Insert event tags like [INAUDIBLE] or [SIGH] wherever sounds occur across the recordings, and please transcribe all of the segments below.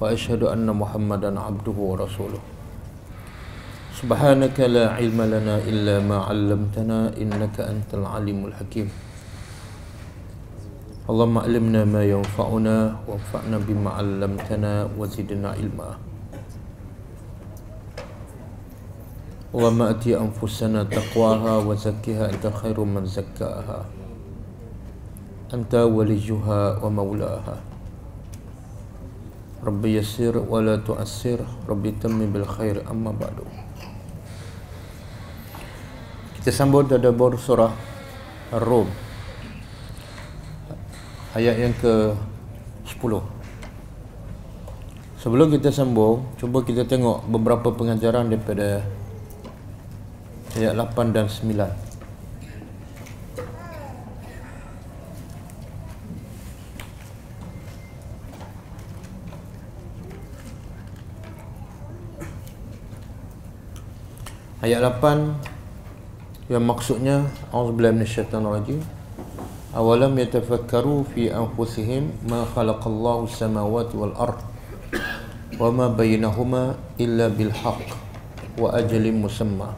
وأشهد أن محمدا عبده ورسوله سبحانك لا علم لنا إلا ما علمتنا إنك أنت العليم الحكيم اللهم علمنا ما ينفعنا وانفعنا بما علمتنا وزدنا علما اللهم أت أنفسنا تقواها وزكها أنت خير من زكاها أنت وليها ومولاها Rabbi yasir wa la tu'assir Rabbi tammi bil khair amma ba'du Kita sambut ada bor surah Ar-Rum Ayat yang ke sepuluh. Sebelum kita sambung Cuba kita tengok beberapa pengajaran daripada Ayat 8 dan 9 ayat 8 yang maksudnya auzubillahi minasyaitanirrajim awalam yatafakkaru fi anfusihim ma khalaqallahu samawati wal ard wa ma bainahuma illa bil haqq wa ajalin musamma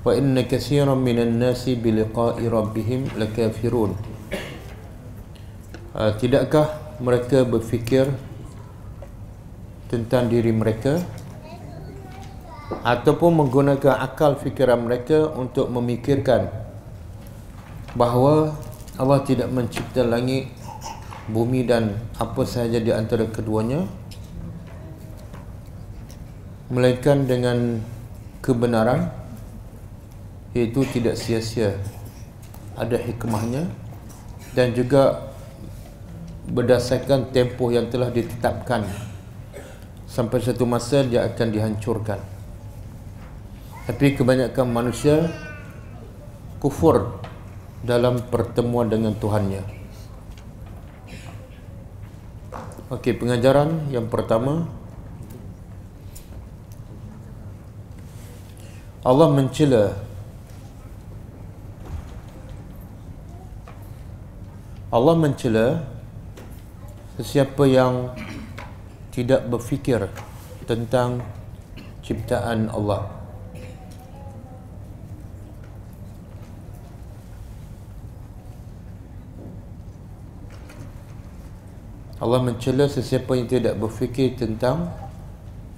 wa inna katsiran minan nasi bi liqa'i rabbihim lakafirun ah, tidakkah mereka berfikir tentang diri mereka ataupun menggunakan akal fikiran mereka untuk memikirkan bahawa Allah tidak mencipta langit, bumi dan apa sahaja di antara keduanya melainkan dengan kebenaran iaitu tidak sia-sia ada hikmahnya dan juga berdasarkan tempoh yang telah ditetapkan sampai satu masa dia akan dihancurkan tapi kebanyakan manusia kufur dalam pertemuan dengan Tuhannya. Okey, pengajaran yang pertama Allah mencela Allah mencela sesiapa yang tidak berfikir tentang ciptaan Allah. Allah mencela sesiapa yang tidak berfikir tentang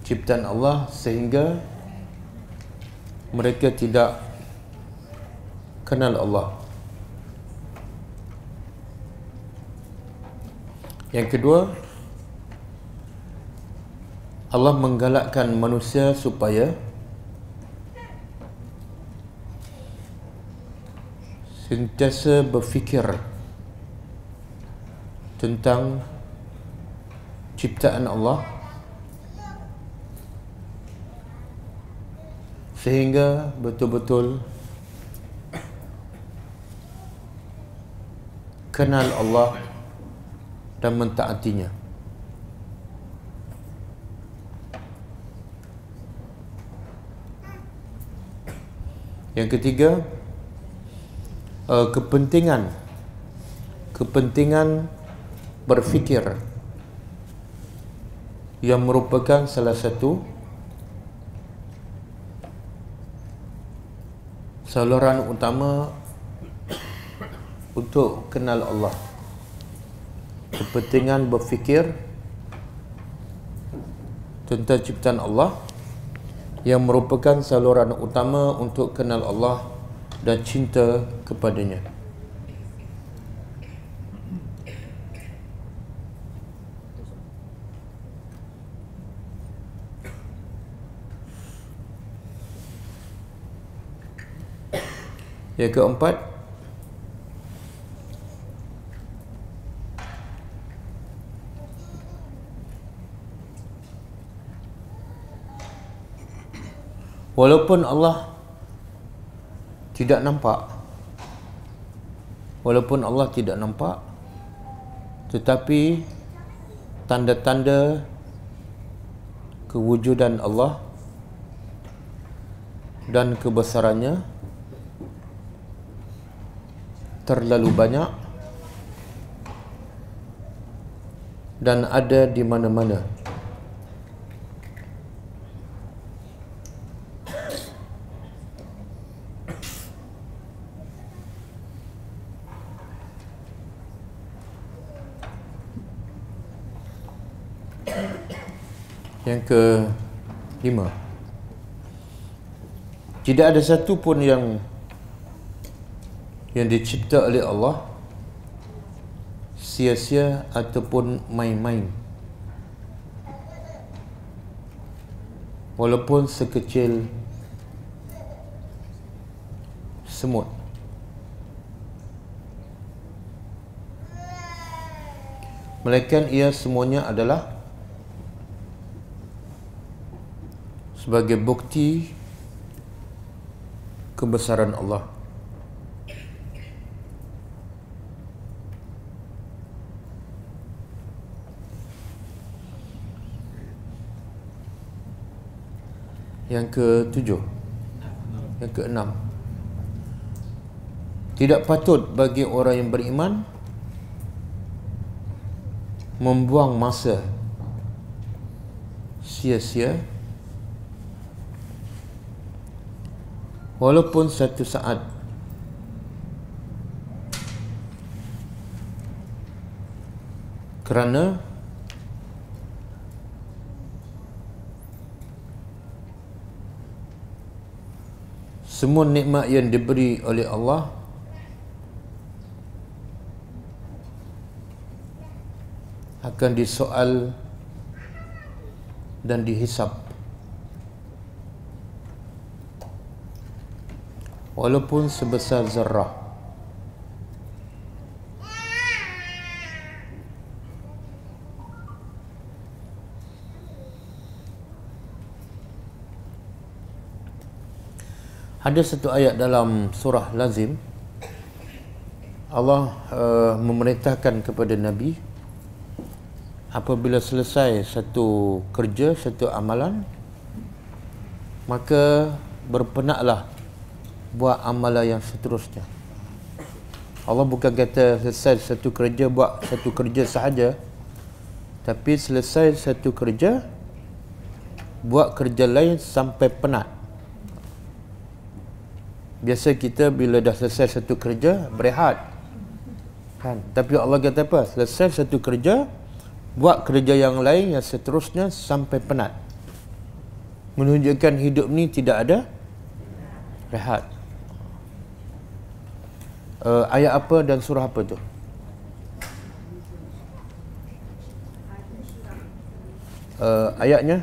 ciptaan Allah sehingga mereka tidak kenal Allah. Yang kedua, Allah menggalakkan manusia supaya sentiasa berfikir tentang ciptaan Allah sehingga betul-betul kenal Allah dan mentaatinya yang ketiga eh, kepentingan kepentingan berfikir yang merupakan salah satu saluran utama untuk kenal Allah kepentingan berfikir tentang ciptaan Allah yang merupakan saluran utama untuk kenal Allah dan cinta kepadanya Yang keempat Walaupun Allah tidak nampak Walaupun Allah tidak nampak tetapi tanda-tanda kewujudan Allah dan kebesarannya terlalu banyak dan ada di mana-mana yang ke lima tidak ada satu pun yang yang dicipta oleh Allah sia-sia ataupun main-main walaupun sekecil semut melainkan ia semuanya adalah sebagai bukti kebesaran Allah Yang ke tujuh Yang ke enam Tidak patut bagi orang yang beriman Membuang masa Sia-sia Walaupun satu saat Kerana Kerana semua nikmat yang diberi oleh Allah akan disoal dan dihisap walaupun sebesar zarah ada satu ayat dalam surah lazim Allah uh, memerintahkan kepada nabi apabila selesai satu kerja satu amalan maka berpenatlah buat amalan yang seterusnya Allah bukan kata selesai satu kerja buat satu kerja sahaja tapi selesai satu kerja buat kerja lain sampai penat biasa kita bila dah selesai satu kerja berehat kan tapi Allah kata apa selesai satu kerja buat kerja yang lain yang seterusnya sampai penat menunjukkan hidup ni tidak ada rehat uh, ayat apa dan surah apa tu Uh, ayatnya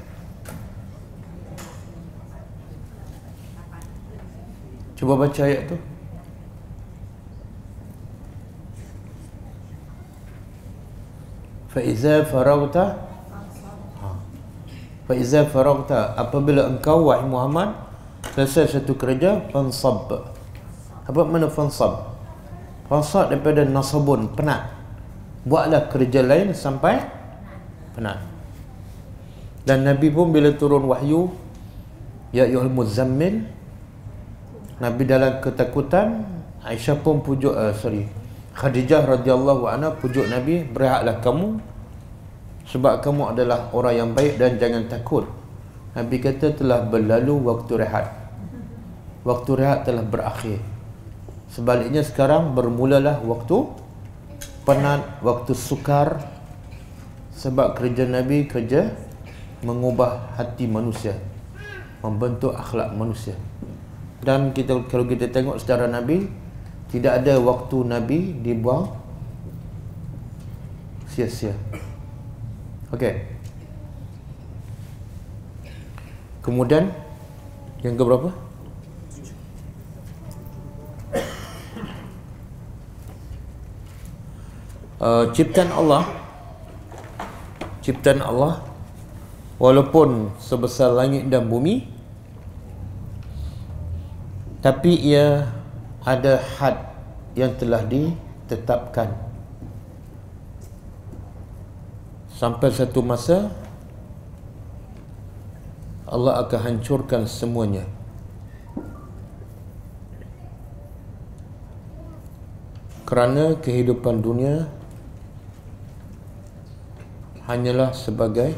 Cuba baca ayat tu. Fa iza faragta ha. Fa iza faragta apabila engkau wahai Muhammad selesai satu kerja fansab. Apa makna fansab? Fansab daripada nasabun penat. Buatlah kerja lain sampai penat. Dan Nabi pun bila turun wahyu ya ayyuhal muzammil Nabi dalam ketakutan Aisyah pun pujuk uh, sorry Khadijah radhiyallahu anha pujuk Nabi berehatlah kamu sebab kamu adalah orang yang baik dan jangan takut Nabi kata telah berlalu waktu rehat waktu rehat telah berakhir sebaliknya sekarang bermulalah waktu penat waktu sukar sebab kerja Nabi kerja mengubah hati manusia membentuk akhlak manusia dan kita kalau kita tengok secara nabi tidak ada waktu nabi dibuang sia-sia okey kemudian yang keberapa? berapa uh, ciptaan Allah ciptaan Allah walaupun sebesar langit dan bumi tapi ia ada had yang telah ditetapkan sampai satu masa Allah akan hancurkan semuanya kerana kehidupan dunia hanyalah sebagai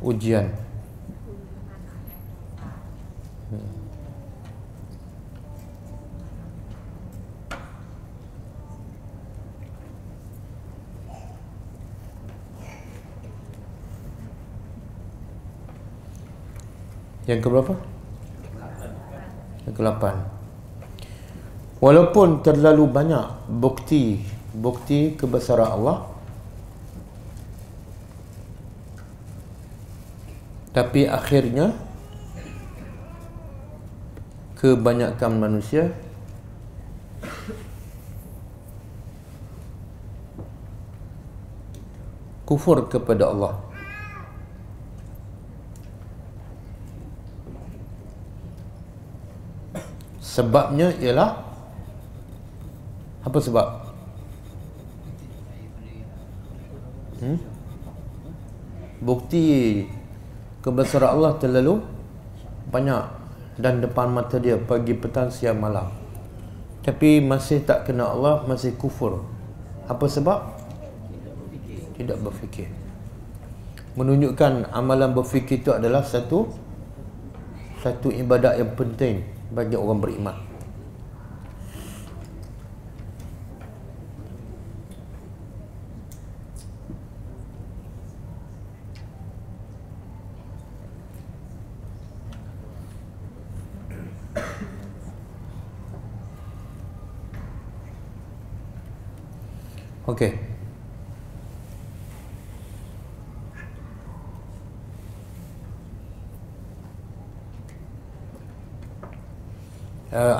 ujian Yang ke berapa? Yang ke lapan. Walaupun terlalu banyak bukti bukti kebesaran Allah tapi akhirnya kebanyakan manusia kufur kepada Allah Sebabnya ialah apa sebab? Hmm? Bukti kebesaran Allah terlalu banyak dan depan mata dia pagi petang siang malam. Tapi masih tak kena Allah, masih kufur. Apa sebab? Tidak berfikir. Menunjukkan amalan berfikir itu adalah satu satu ibadat yang penting bagi orang beriman.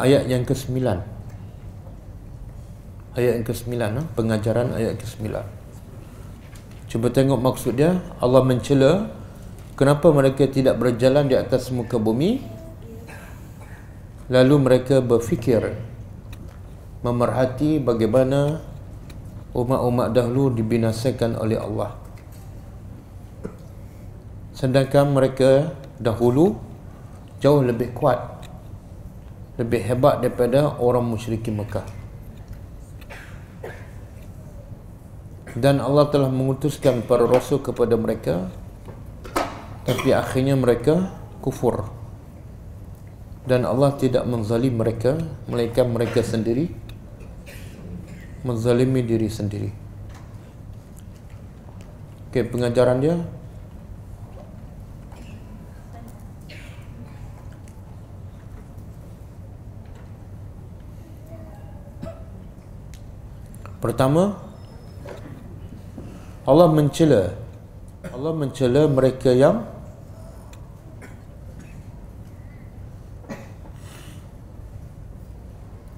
ayat yang ke-9 ayat yang ke-9 ha? pengajaran ayat ke-9 cuba tengok maksud dia Allah mencela kenapa mereka tidak berjalan di atas muka bumi lalu mereka berfikir memerhati bagaimana umat-umat dahulu dibinasakan oleh Allah sedangkan mereka dahulu jauh lebih kuat lebih hebat daripada orang musyrikin Mekah dan Allah telah mengutuskan para rasul kepada mereka tapi akhirnya mereka kufur dan Allah tidak menzalim mereka melainkan mereka sendiri menzalimi diri sendiri Okay, pengajaran dia Pertama Allah mencela Allah mencela mereka yang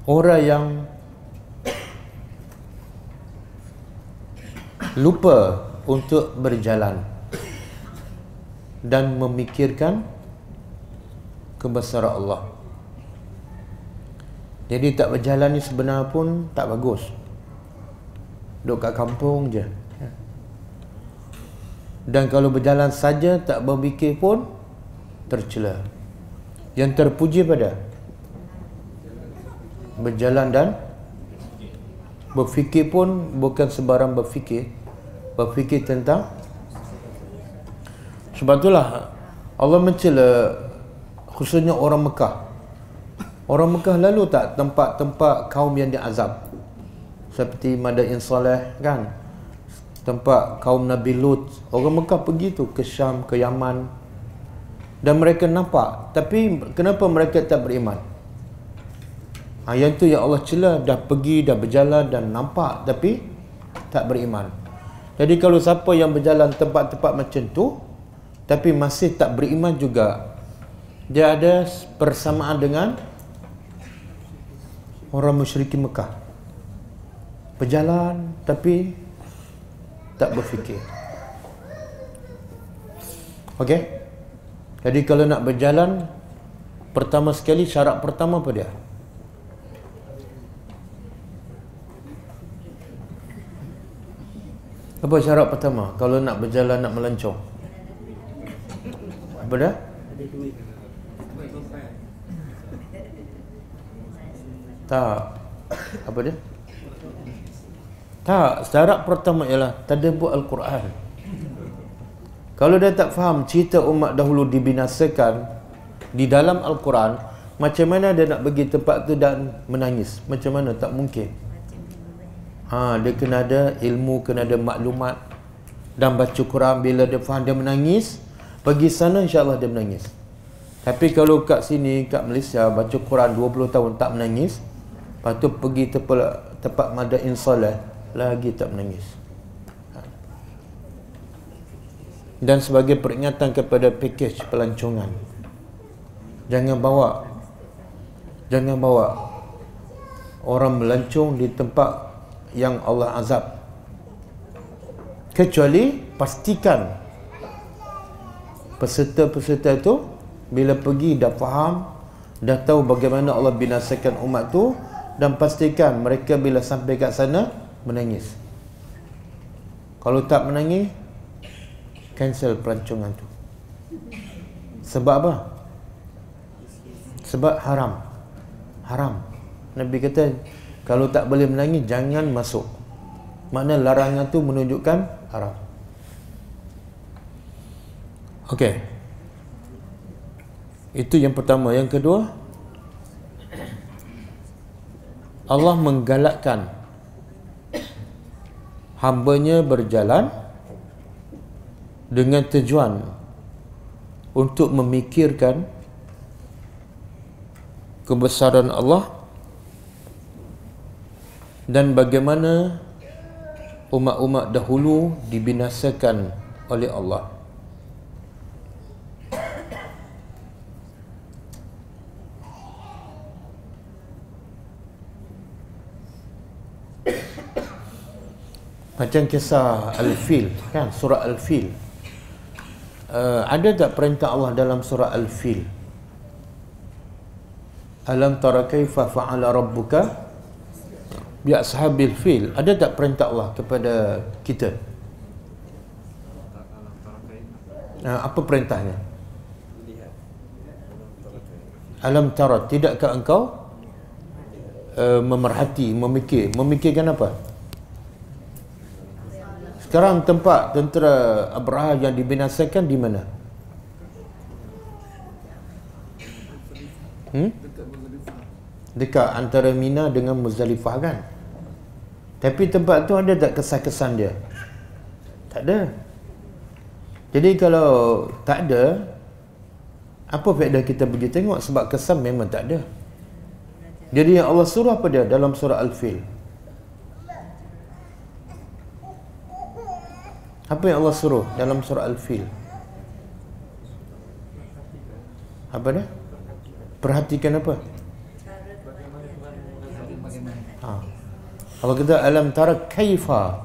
orang yang lupa untuk berjalan dan memikirkan kebesaran Allah. Jadi tak berjalan ni sebenarnya pun tak bagus duduk kat kampung je dan kalau berjalan saja tak berfikir pun tercela yang terpuji pada berjalan dan berfikir pun bukan sebarang berfikir berfikir tentang sebab itulah Allah mencela khususnya orang Mekah orang Mekah lalu tak tempat-tempat kaum yang diazab seperti Madain soleh kan tempat kaum Nabi Lut orang Mekah pergi tu ke Syam ke Yaman dan mereka nampak tapi kenapa mereka tak beriman ha, yang tu yang Allah celah dah pergi dah berjalan dan nampak tapi tak beriman jadi kalau siapa yang berjalan tempat-tempat macam tu tapi masih tak beriman juga dia ada persamaan dengan orang musyrik Mekah berjalan tapi tak berfikir. Okey. Jadi kalau nak berjalan pertama sekali syarat pertama apa dia? Apa syarat pertama kalau nak berjalan nak melancong? Apa dia? Tak. Apa dia? Tak, syarat pertama ialah tadabbur al-Quran. Kalau dia tak faham cerita umat dahulu dibinasakan di dalam al-Quran, macam mana dia nak pergi tempat tu dan menangis? Macam mana tak mungkin. Ha, dia kena ada ilmu, kena ada maklumat dan baca Quran bila dia faham dia menangis, pergi sana insya-Allah dia menangis. Tapi kalau kat sini, kat Malaysia baca Quran 20 tahun tak menangis, lepas tu pergi tepul, tempat tempat madain solat, lagi tak menangis ha. dan sebagai peringatan kepada package pelancongan jangan bawa jangan bawa orang melancong di tempat yang Allah azab kecuali pastikan peserta-peserta itu bila pergi dah faham dah tahu bagaimana Allah binasakan umat tu dan pastikan mereka bila sampai kat sana menangis kalau tak menangis cancel pelancongan tu sebab apa sebab haram haram Nabi kata kalau tak boleh menangis jangan masuk makna larangan tu menunjukkan haram Okey. Itu yang pertama. Yang kedua, [CLEARS THROAT] Allah menggalakkan hambanya berjalan dengan tujuan untuk memikirkan kebesaran Allah dan bagaimana umat-umat dahulu dibinasakan oleh Allah. macam kisah Al-Fil kan surah Al-Fil uh, ada tak perintah Allah dalam surah Al-Fil Alam tara kaifa fa'ala rabbuka bi ashabil fil ada tak perintah Allah kepada kita uh, apa perintahnya Alam tara tidakkah engkau uh, memerhati memikir memikirkan apa sekarang tempat tentera Abraha yang dibinasakan di mana? Hmm? Dekat antara Mina dengan Muzdalifah kan? Tapi tempat tu ada tak kesan-kesan dia? Tak ada. Jadi kalau tak ada, apa faedah kita pergi tengok sebab kesan memang tak ada. Jadi yang Allah suruh apa dia dalam surah Al-Fil? Apa yang Allah suruh dalam surah Al-Fil? Apa dia? Perhatikan apa? Ha. Allah kata alam tara kaifa.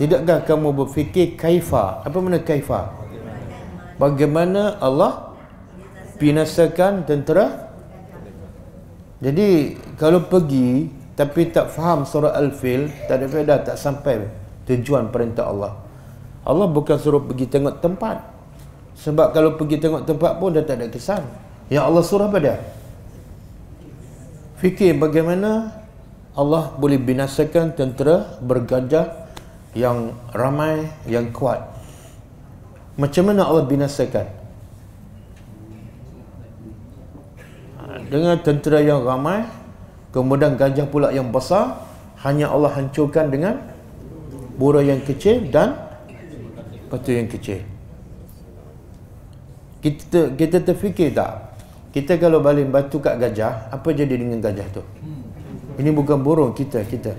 Tidakkah kamu berfikir kaifa? Apa makna kaifa? Bagaimana Allah binasakan tentera? Jadi kalau pergi tapi tak faham surah Al-Fil, tak ada faedah, tak sampai tujuan perintah Allah. Allah bukan suruh pergi tengok tempat sebab kalau pergi tengok tempat pun dah tak ada kesan yang Allah suruh apa dia fikir bagaimana Allah boleh binasakan tentera bergajah yang ramai yang kuat macam mana Allah binasakan dengan tentera yang ramai kemudian gajah pula yang besar hanya Allah hancurkan dengan bura yang kecil dan kota yang kecil kita kita terfikir tak kita kalau balik batu kat gajah apa jadi dengan gajah tu hmm. ini bukan burung kita kita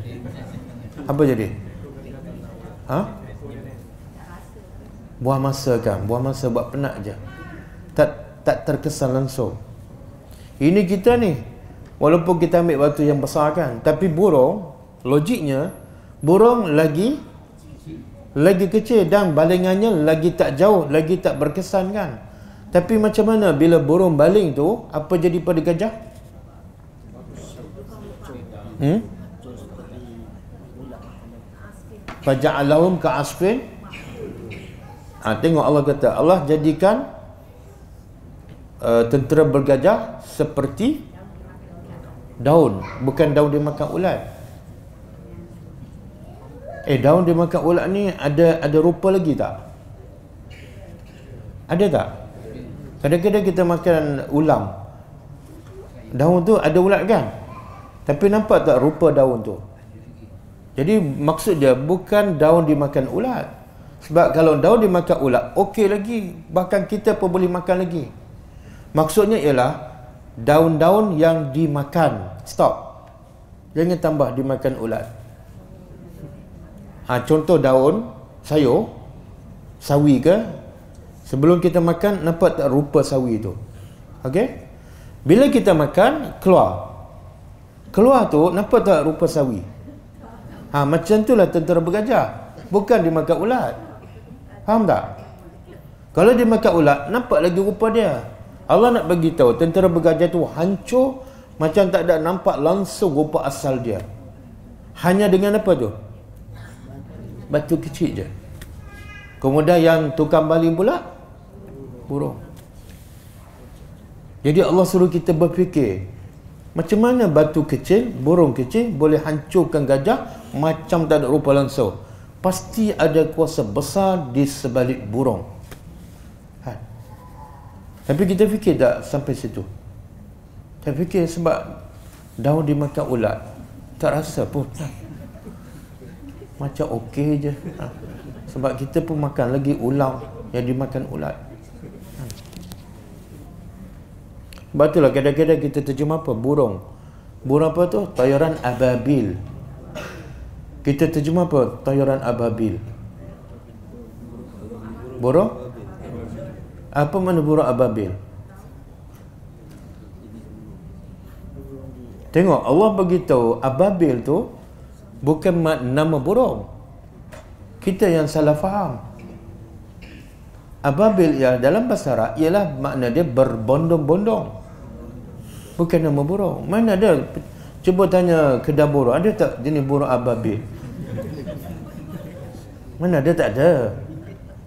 apa jadi ha buah masa kan buah masa buat penat je tak tak terkesan langsung ini kita ni walaupun kita ambil batu yang besar kan tapi burung logiknya burung lagi lagi kecil dan balingannya lagi tak jauh, lagi tak berkesan kan. Tapi macam mana bila burung baling tu, apa jadi pada gajah? Hmm? Faja'alahum ke asfin? Ha, tengok Allah kata, Allah jadikan uh, tentera bergajah seperti daun. Bukan daun dia makan ulat. Eh daun dia makan ulat ni ada ada rupa lagi tak? Ada tak? Kadang-kadang kita makan ulam Daun tu ada ulat kan? Tapi nampak tak rupa daun tu? Jadi maksud dia bukan daun dimakan ulat Sebab kalau daun dimakan ulat Okey lagi Bahkan kita pun boleh makan lagi Maksudnya ialah Daun-daun yang dimakan Stop Jangan tambah dimakan ulat ha, contoh daun sayur sawi ke sebelum kita makan nampak tak rupa sawi tu okey bila kita makan keluar keluar tu nampak tak rupa sawi ha macam lah tentera bergajah bukan dimakan ulat faham tak kalau dimakan ulat nampak lagi rupa dia Allah nak bagi tahu tentera bergajah tu hancur macam tak ada nampak langsung rupa asal dia hanya dengan apa tu batu kecil je kemudian yang tukang baling pula burung jadi Allah suruh kita berfikir macam mana batu kecil burung kecil boleh hancurkan gajah macam tak ada rupa langsung pasti ada kuasa besar di sebalik burung ha. tapi kita fikir tak sampai situ saya fikir sebab daun dimakan ulat tak rasa pun macam okey je ha. Sebab kita pun makan lagi ular Yang dimakan ulat ha. Sebab itulah kadang-kadang kita terjemah apa? Burung Burung apa tu? Tayaran ababil Kita terjemah apa? Tayaran ababil Burung? Apa mana burung ababil? Tengok Allah beritahu ababil tu bukan nama burung kita yang salah faham ababil ya dalam bahasa Arab ialah makna dia berbondong-bondong bukan nama burung mana ada cuba tanya kedai burung ada tak jenis burung ababil mana ada tak ada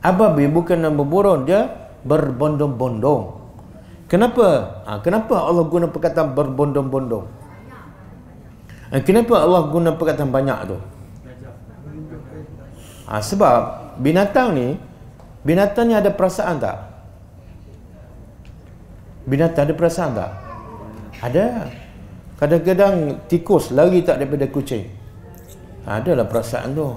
ababil bukan nama burung dia berbondong-bondong kenapa ha, kenapa Allah guna perkataan berbondong-bondong Eh, kenapa Allah guna perkataan banyak tu? Ha, sebab binatang ni binatang ni ada perasaan tak? Binatang ada perasaan tak? Ada. Kadang-kadang tikus lari tak daripada kucing. Ha, lah perasaan tu.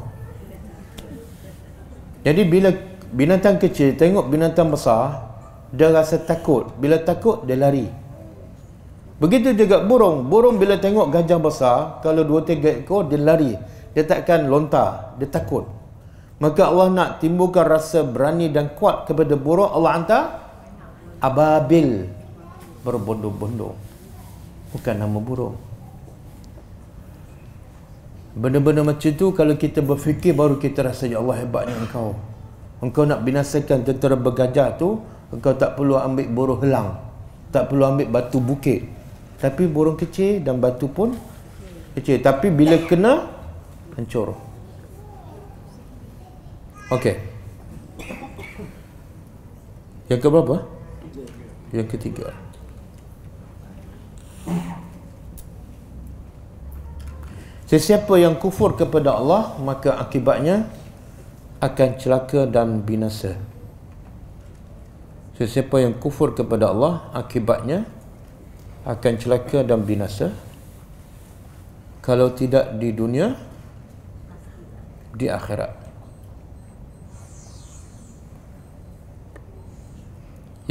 Jadi bila binatang kecil tengok binatang besar, dia rasa takut. Bila takut dia lari. Begitu juga burung. Burung bila tengok gajah besar, kalau dua tiga ekor, dia lari. Dia takkan lontar. Dia takut. Maka Allah nak timbulkan rasa berani dan kuat kepada burung. Allah hantar ababil. Berbondong-bondong. Bukan nama burung. Benda-benda macam tu kalau kita berfikir baru kita rasa ya Allah hebatnya engkau. Engkau nak binasakan tentera bergajah tu, engkau tak perlu ambil burung helang. Tak perlu ambil batu bukit. Tapi burung kecil dan batu pun kecil. Tapi bila kena, hancur. Okey. Yang keberapa? Yang ketiga. Sesiapa yang kufur kepada Allah, maka akibatnya akan celaka dan binasa. Sesiapa yang kufur kepada Allah, akibatnya akan celaka dan binasa kalau tidak di dunia di akhirat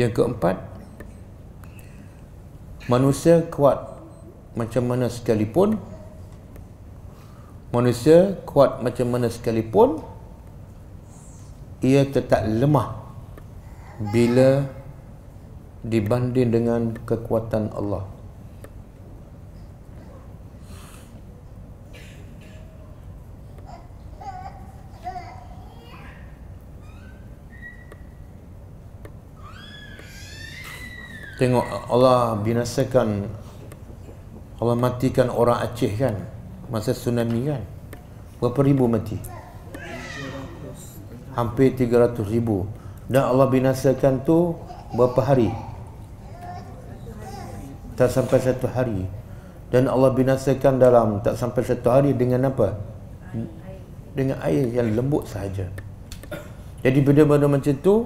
yang keempat manusia kuat macam mana sekalipun manusia kuat macam mana sekalipun ia tetap lemah bila dibanding dengan kekuatan Allah Tengok Allah binasakan Allah matikan orang Aceh kan Masa tsunami kan Berapa ribu mati Hampir 300 ribu Dan Allah binasakan tu Berapa hari tak sampai satu hari dan Allah binasakan dalam tak sampai satu hari dengan apa dengan air yang lembut sahaja jadi benda-benda macam tu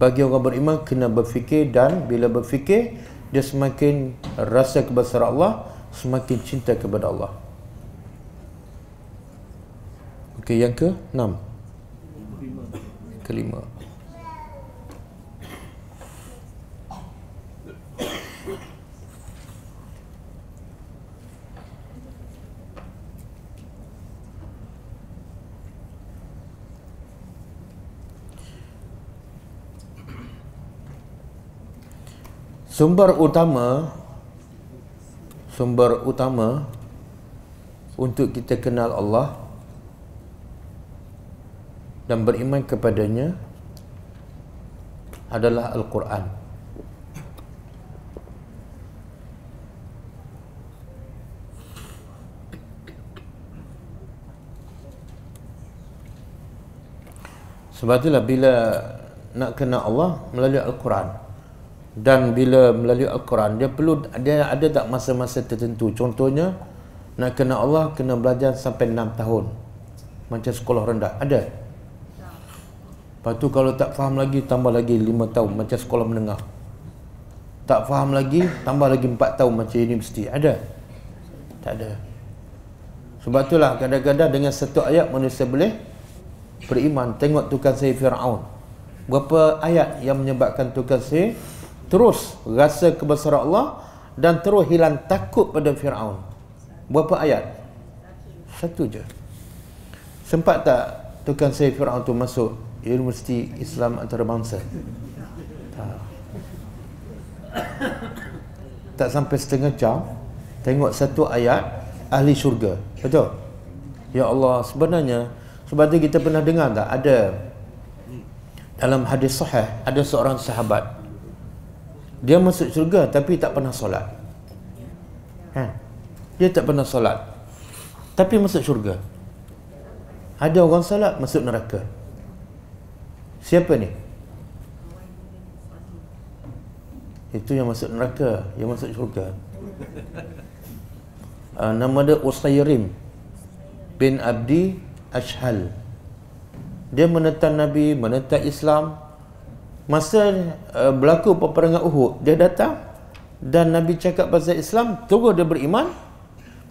bagi orang beriman kena berfikir dan bila berfikir dia semakin rasa kebesaran Allah semakin cinta kepada Allah Okey yang ke enam kelima sumber utama sumber utama untuk kita kenal Allah dan beriman kepadanya adalah Al-Quran Sebab itulah bila nak kenal Allah melalui Al-Quran dan bila melalui Al-Quran dia perlu dia ada tak masa-masa tertentu contohnya nak kena Allah kena belajar sampai 6 tahun macam sekolah rendah ada lepas tu kalau tak faham lagi tambah lagi 5 tahun macam sekolah menengah tak faham lagi tambah lagi 4 tahun macam universiti ada tak ada sebab itulah kadang-kadang dengan satu ayat manusia boleh beriman tengok tukang saya Fir'aun berapa ayat yang menyebabkan tukang saya terus rasa kebesaran Allah dan terus hilang takut pada Firaun. Berapa ayat? Satu je. Sempat tak tukang saya Firaun tu masuk Universiti Islam Antarabangsa? Tak. Tak sampai setengah jam tengok satu ayat ahli syurga. Betul? Ya Allah, sebenarnya sebab tu kita pernah dengar tak ada dalam hadis sahih ada seorang sahabat dia masuk syurga tapi tak pernah solat ha. dia tak pernah solat tapi masuk syurga ada orang solat masuk neraka siapa ni itu yang masuk neraka yang masuk syurga uh, nama dia Usairim bin Abdi Ashhal dia menentang Nabi menentang Islam masa uh, berlaku peperangan Uhud dia datang dan Nabi cakap pasal Islam terus dia beriman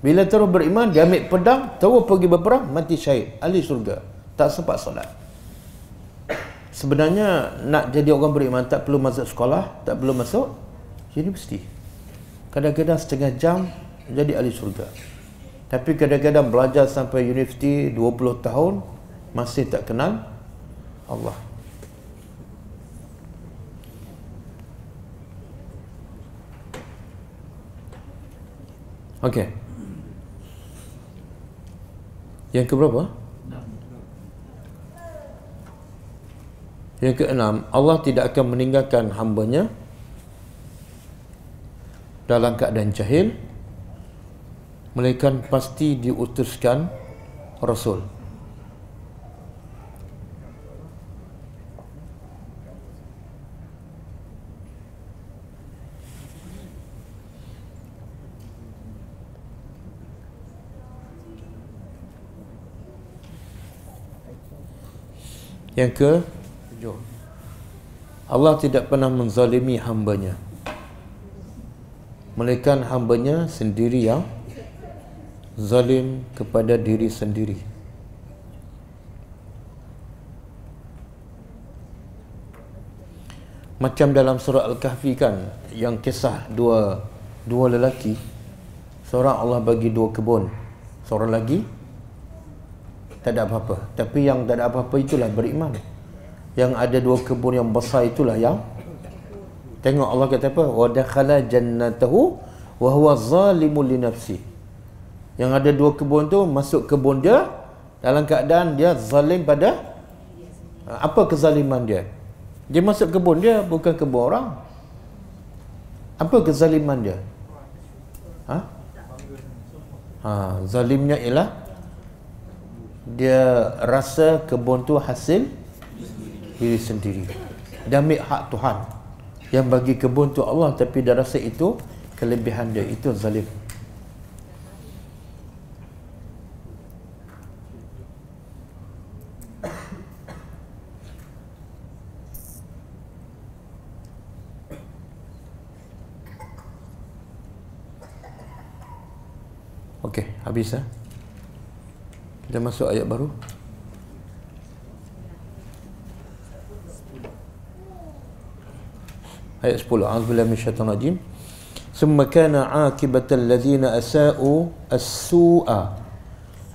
bila terus beriman dia ambil pedang terus pergi berperang mati syahid ahli surga tak sempat solat sebenarnya nak jadi orang beriman tak perlu masuk sekolah tak perlu masuk jadi universiti kadang-kadang setengah jam jadi ahli surga tapi kadang-kadang belajar sampai universiti 20 tahun masih tak kenal Allah Okey. Yang ke berapa? Yang enam, Allah tidak akan meninggalkan hambanya dalam keadaan jahil melainkan pasti diutuskan Rasul. Yang ke Allah tidak pernah menzalimi hambanya Melainkan hambanya sendiri yang Zalim kepada diri sendiri Macam dalam surah Al-Kahfi kan Yang kisah dua dua lelaki Seorang Allah bagi dua kebun Seorang lagi tak ada apa-apa tapi yang tak ada apa-apa itulah beriman. yang ada dua kebun yang besar itulah yang tengok Allah kata apa wa dakhala jannatahu wa huwa zalimun li nafsi yang ada dua kebun tu masuk kebun dia dalam keadaan dia zalim pada apa kezaliman dia dia masuk kebun dia bukan kebun orang apa kezaliman dia ha ha zalimnya ialah dia rasa kebun tu hasil diri sendiri dia ambil hak Tuhan yang bagi kebun tu Allah tapi dia rasa itu kelebihan dia itu zalim Okay, habis ya. Eh? Kita masuk ayat baru. Ayat 10. A'udzubillahi minasyaitonir rajim. Summa kana 'aqibatal ladzina asaa'u as-su'a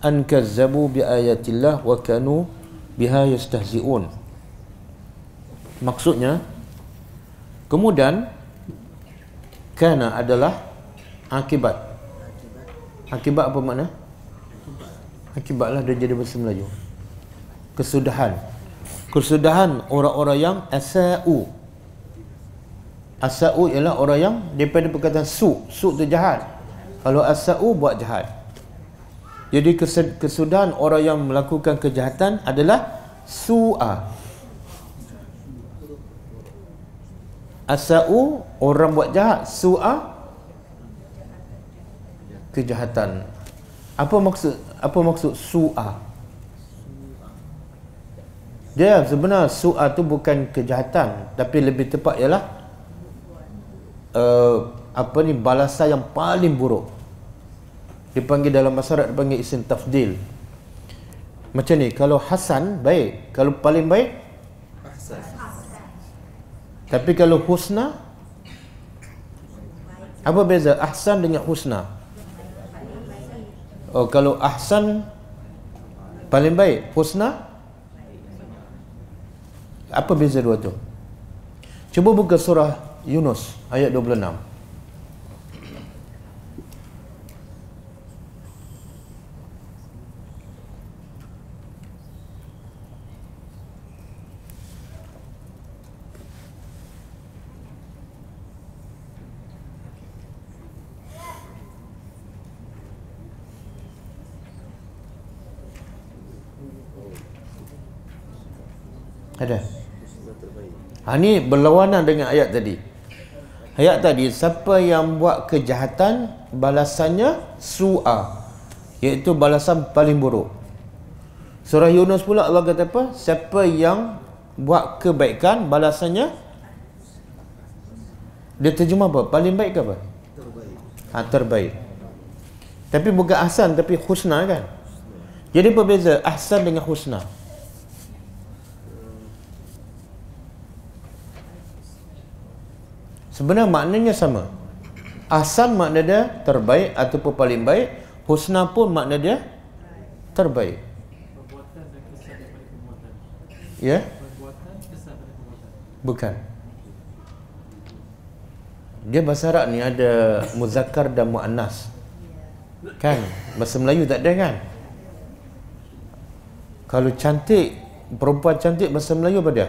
an kazzabu bi ayatillah wa kanu biha yastahzi'un. Maksudnya kemudian kana adalah akibat. Akibat apa makna? akibatlah dia jadi bahasa Melayu kesudahan kesudahan orang-orang yang asa'u asa'u ialah orang yang daripada perkataan su su tu jahat kalau asa'u buat jahat jadi kesudahan orang yang melakukan kejahatan adalah su'a asa'u orang buat jahat su'a kejahatan apa maksud apa maksud su'a dia ya, sebenarnya su'a tu bukan kejahatan tapi lebih tepat ialah uh, apa ni balasan yang paling buruk dipanggil dalam masyarakat dipanggil isim tafdil macam ni kalau hasan baik kalau paling baik Hasan. tapi kalau husna apa beza ahsan dengan husna Oh, kalau ahsan paling baik, husna apa beza dua tu? Cuba buka surah Yunus ayat 26. Ada. Ha, ini berlawanan dengan ayat tadi. Ayat tadi, siapa yang buat kejahatan, balasannya su'a. Iaitu balasan paling buruk. Surah Yunus pula Allah kata apa? Siapa yang buat kebaikan, balasannya? Dia terjemah apa? Paling baik ke apa? Terbaik. Ha, terbaik. Tapi bukan ahsan, tapi khusna kan? Jadi perbeza ahsan dengan khusna. Khusna. Sebenarnya maknanya sama. Ahsan makna dia terbaik ataupun paling baik. Husna pun makna dia terbaik. Ya? Yeah? Bukan. Dia bahasa Arab ni ada muzakkar dan muannas. Kan? Bahasa Melayu tak ada kan? Kalau cantik, perempuan cantik bahasa Melayu apa dia?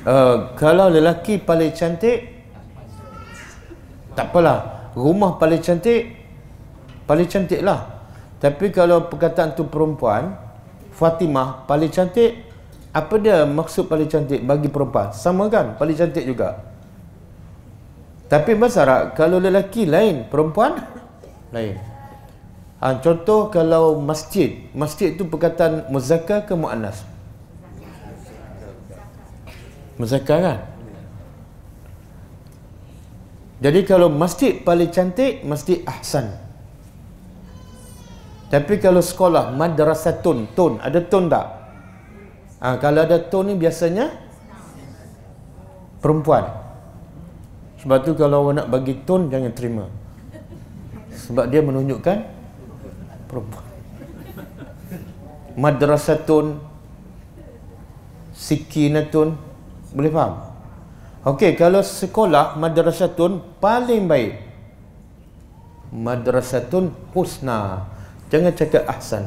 Uh, kalau lelaki paling cantik tak apalah rumah paling cantik paling cantik lah tapi kalau perkataan tu perempuan Fatimah paling cantik apa dia maksud paling cantik bagi perempuan sama kan paling cantik juga tapi masyarakat kalau lelaki lain perempuan lain ha, contoh kalau masjid masjid tu perkataan muzakkar ke muanas. Muzakkar kan? Jadi kalau masjid paling cantik, masjid Ahsan. Tapi kalau sekolah, madrasah tun, tun. Ada tun tak? Ha, kalau ada tun ni biasanya perempuan. Sebab tu kalau awak nak bagi tun, jangan terima. Sebab dia menunjukkan perempuan. Madrasah tun, sikinah tun, boleh faham? Okey, kalau sekolah madrasatun paling baik. Madrasatun husna. Jangan cakap ahsan.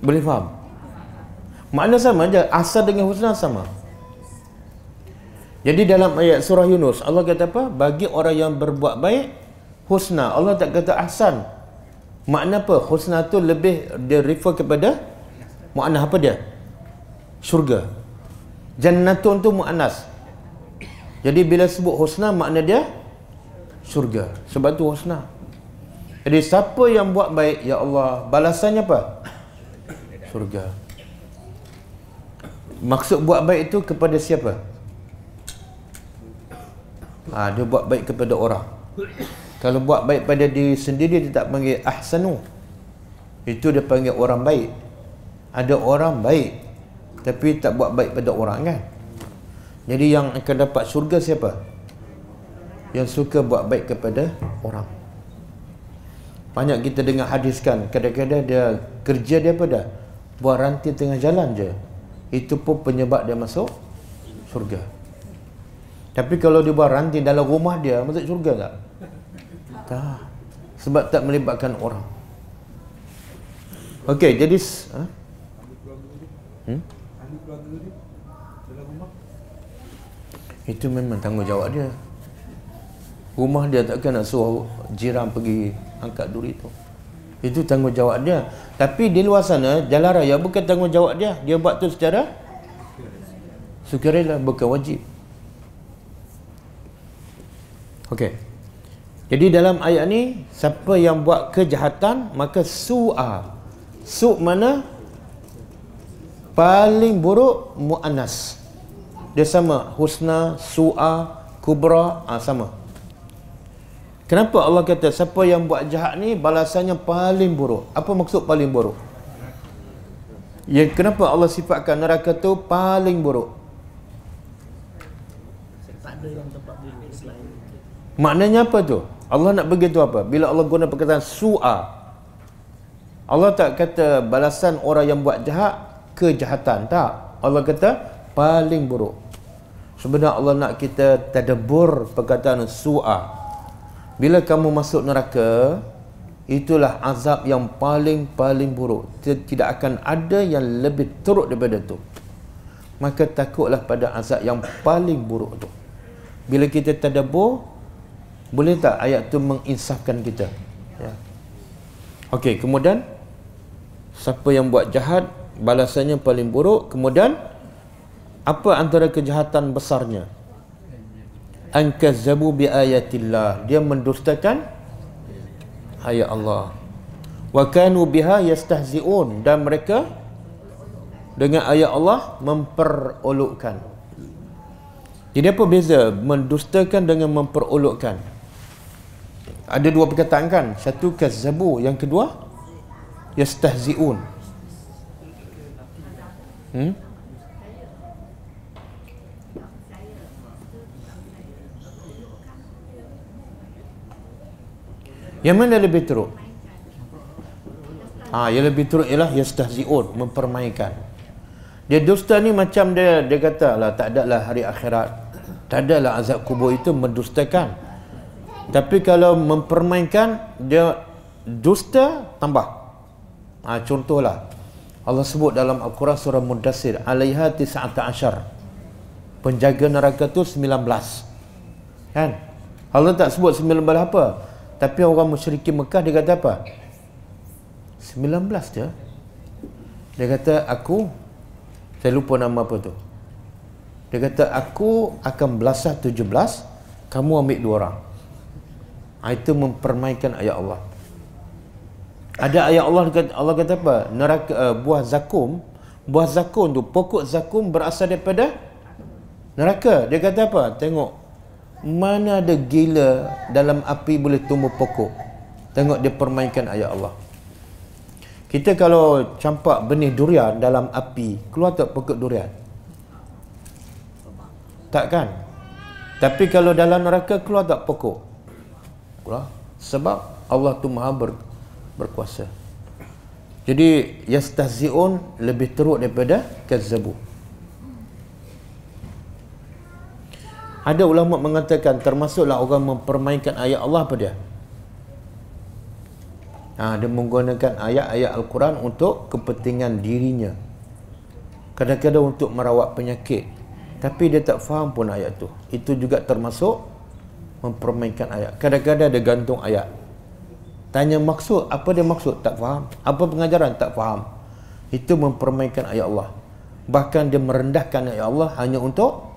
Boleh faham? Makna sama aja ahsan dengan husna sama. Jadi dalam ayat surah Yunus Allah kata apa? Bagi orang yang berbuat baik husna. Allah tak kata ahsan. Makna apa? Husna tu lebih dia refer kepada makna apa dia? Syurga. Jannatun tu mu'anas Jadi bila sebut husna makna dia Surga Sebab tu husna Jadi siapa yang buat baik Ya Allah Balasannya apa? Surga Maksud buat baik itu kepada siapa? Ha, dia buat baik kepada orang Kalau buat baik pada diri sendiri Dia tak panggil ahsanu Itu dia panggil orang baik Ada orang baik tapi tak buat baik pada orang kan jadi yang akan dapat syurga siapa yang suka buat baik kepada orang banyak kita dengar hadis kan kadang-kadang dia kerja dia apa dah buat ranti tengah jalan je itu pun penyebab dia masuk syurga tapi kalau dia buat ranti dalam rumah dia masuk syurga tak tak sebab tak melibatkan orang Okey, jadi ha? Hmm? Itu memang tanggungjawab dia. Rumah dia takkan nak suruh jiran pergi angkat duri tu. Itu tanggungjawab dia. Tapi di luar sana, jalan raya bukan tanggungjawab dia. Dia buat tu secara sukarela bukan wajib. Okey. Jadi dalam ayat ni, siapa yang buat kejahatan, maka suah Su' mana? paling buruk muannas. Dia sama husna, su'a, kubra, ha, sama. Kenapa Allah kata siapa yang buat jahat ni balasannya paling buruk? Apa maksud paling buruk? Ya kenapa Allah sifatkan neraka tu paling buruk? Maknanya apa tu? Allah nak begitu apa? Bila Allah guna perkataan su'a Allah tak kata balasan orang yang buat jahat kejahatan tak Allah kata paling buruk sebenarnya Allah nak kita tadabbur perkataan su'a bila kamu masuk neraka itulah azab yang paling paling buruk tidak akan ada yang lebih teruk daripada tu. maka takutlah pada azab yang paling buruk tu bila kita tadabbur boleh tak ayat tu menginsafkan kita ya Okey, kemudian siapa yang buat jahat balasannya paling buruk kemudian apa antara kejahatan besarnya ankazabu bi ayatillah dia mendustakan ayat Allah wa kanu biha yastahzi'un dan mereka dengan ayat Allah memperolokkan jadi apa beza mendustakan dengan memperolokkan ada dua perkataan kan satu kazabu yang kedua yastahzi'un Hmm? Yang mana lebih teruk? Ah, yang lebih teruk ialah yastahzi'un, mempermainkan. Dia dusta ni macam dia dia kata lah tak ada lah hari akhirat. Tak ada lah azab kubur itu mendustakan. Tapi kalau mempermainkan dia dusta tambah. Ah, ha, contohlah Allah sebut dalam Al-Quran surah Mudassir alaiha tis'ata asyar. Penjaga neraka tu 19. Kan? Allah tak sebut 19 apa? Tapi orang musyrikin Mekah dia kata apa? 19 dia. Dia kata aku saya lupa nama apa tu. Dia kata aku akan belasah 17, kamu ambil dua orang. Ah, itu mempermainkan ayat Allah. Ada ayat Allah kata, Allah kata apa? Neraka uh, buah zakum, buah zakum tu pokok zakum berasal daripada neraka. Dia kata apa? Tengok mana ada gila dalam api boleh tumbuh pokok. Tengok dia permainkan ayat Allah. Kita kalau campak benih durian dalam api, keluar tak pokok durian? Tak kan? Tapi kalau dalam neraka keluar tak pokok? Keluar. Sebab Allah tu maha ber, berkuasa. Jadi yastahzi'un lebih teruk daripada kazzabu. Ada ulama mengatakan termasuklah orang mempermainkan ayat Allah pada dia. Ha, dia menggunakan ayat-ayat Al-Quran untuk kepentingan dirinya. Kadang-kadang untuk merawat penyakit. Tapi dia tak faham pun ayat tu. Itu juga termasuk mempermainkan ayat. Kadang-kadang dia gantung ayat. Tanya maksud, apa dia maksud? Tak faham. Apa pengajaran? Tak faham. Itu mempermainkan ayat Allah. Bahkan dia merendahkan ayat Allah hanya untuk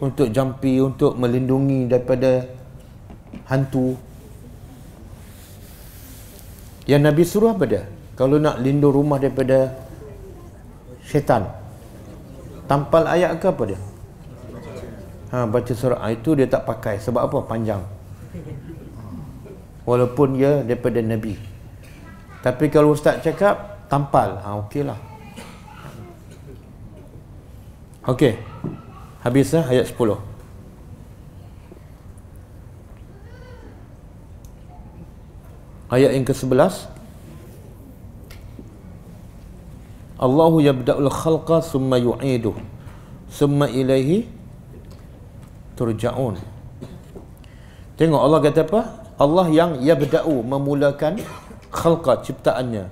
untuk jampi, untuk melindungi daripada hantu. Yang Nabi suruh apa dia? Kalau nak lindung rumah daripada syaitan. Tampal ayat ke apa dia? Ha, baca surah ha, itu dia tak pakai. Sebab apa? Panjang walaupun dia daripada Nabi tapi kalau ustaz cakap tampal ha okey lah ok habis lah ayat 10 ayat yang ke 11 Allahu yabda'ul khalqa summa yu'iduh summa ilaihi turja'un tengok Allah kata apa Allah yang yabda'u memulakan khalqa ciptaannya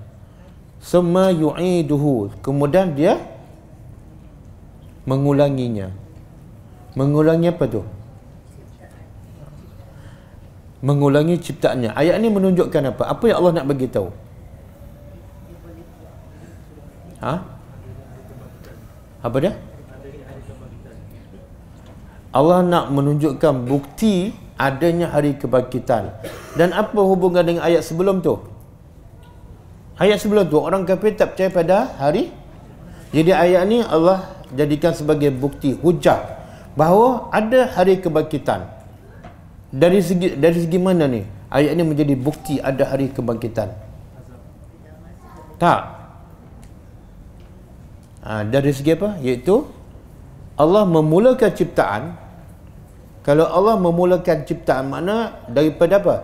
summa yu'iduhu kemudian dia mengulanginya mengulangi apa tu mengulangi ciptaannya ayat ni menunjukkan apa apa yang Allah nak bagi tahu ha apa dia Allah nak menunjukkan bukti adanya hari kebangkitan. Dan apa hubungan dengan ayat sebelum tu? Ayat sebelum tu orang kafir tak percaya pada hari. Jadi ayat ni Allah jadikan sebagai bukti hujah bahawa ada hari kebangkitan. Dari segi dari segi mana ni? Ayat ni menjadi bukti ada hari kebangkitan. Tak. Ha, dari segi apa? Iaitu Allah memulakan ciptaan kalau Allah memulakan ciptaan makna daripada apa?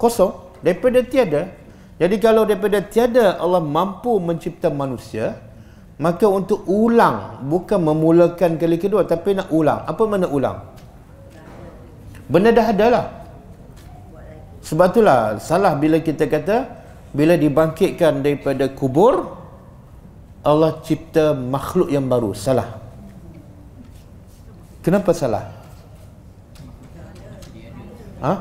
Kosong. Daripada tiada. Jadi kalau daripada tiada Allah mampu mencipta manusia, maka untuk ulang, bukan memulakan kali kedua, tapi nak ulang. Apa mana ulang? Benda dah ada lah. Sebab itulah salah bila kita kata, bila dibangkitkan daripada kubur, Allah cipta makhluk yang baru. Salah. Kenapa salah? Ha?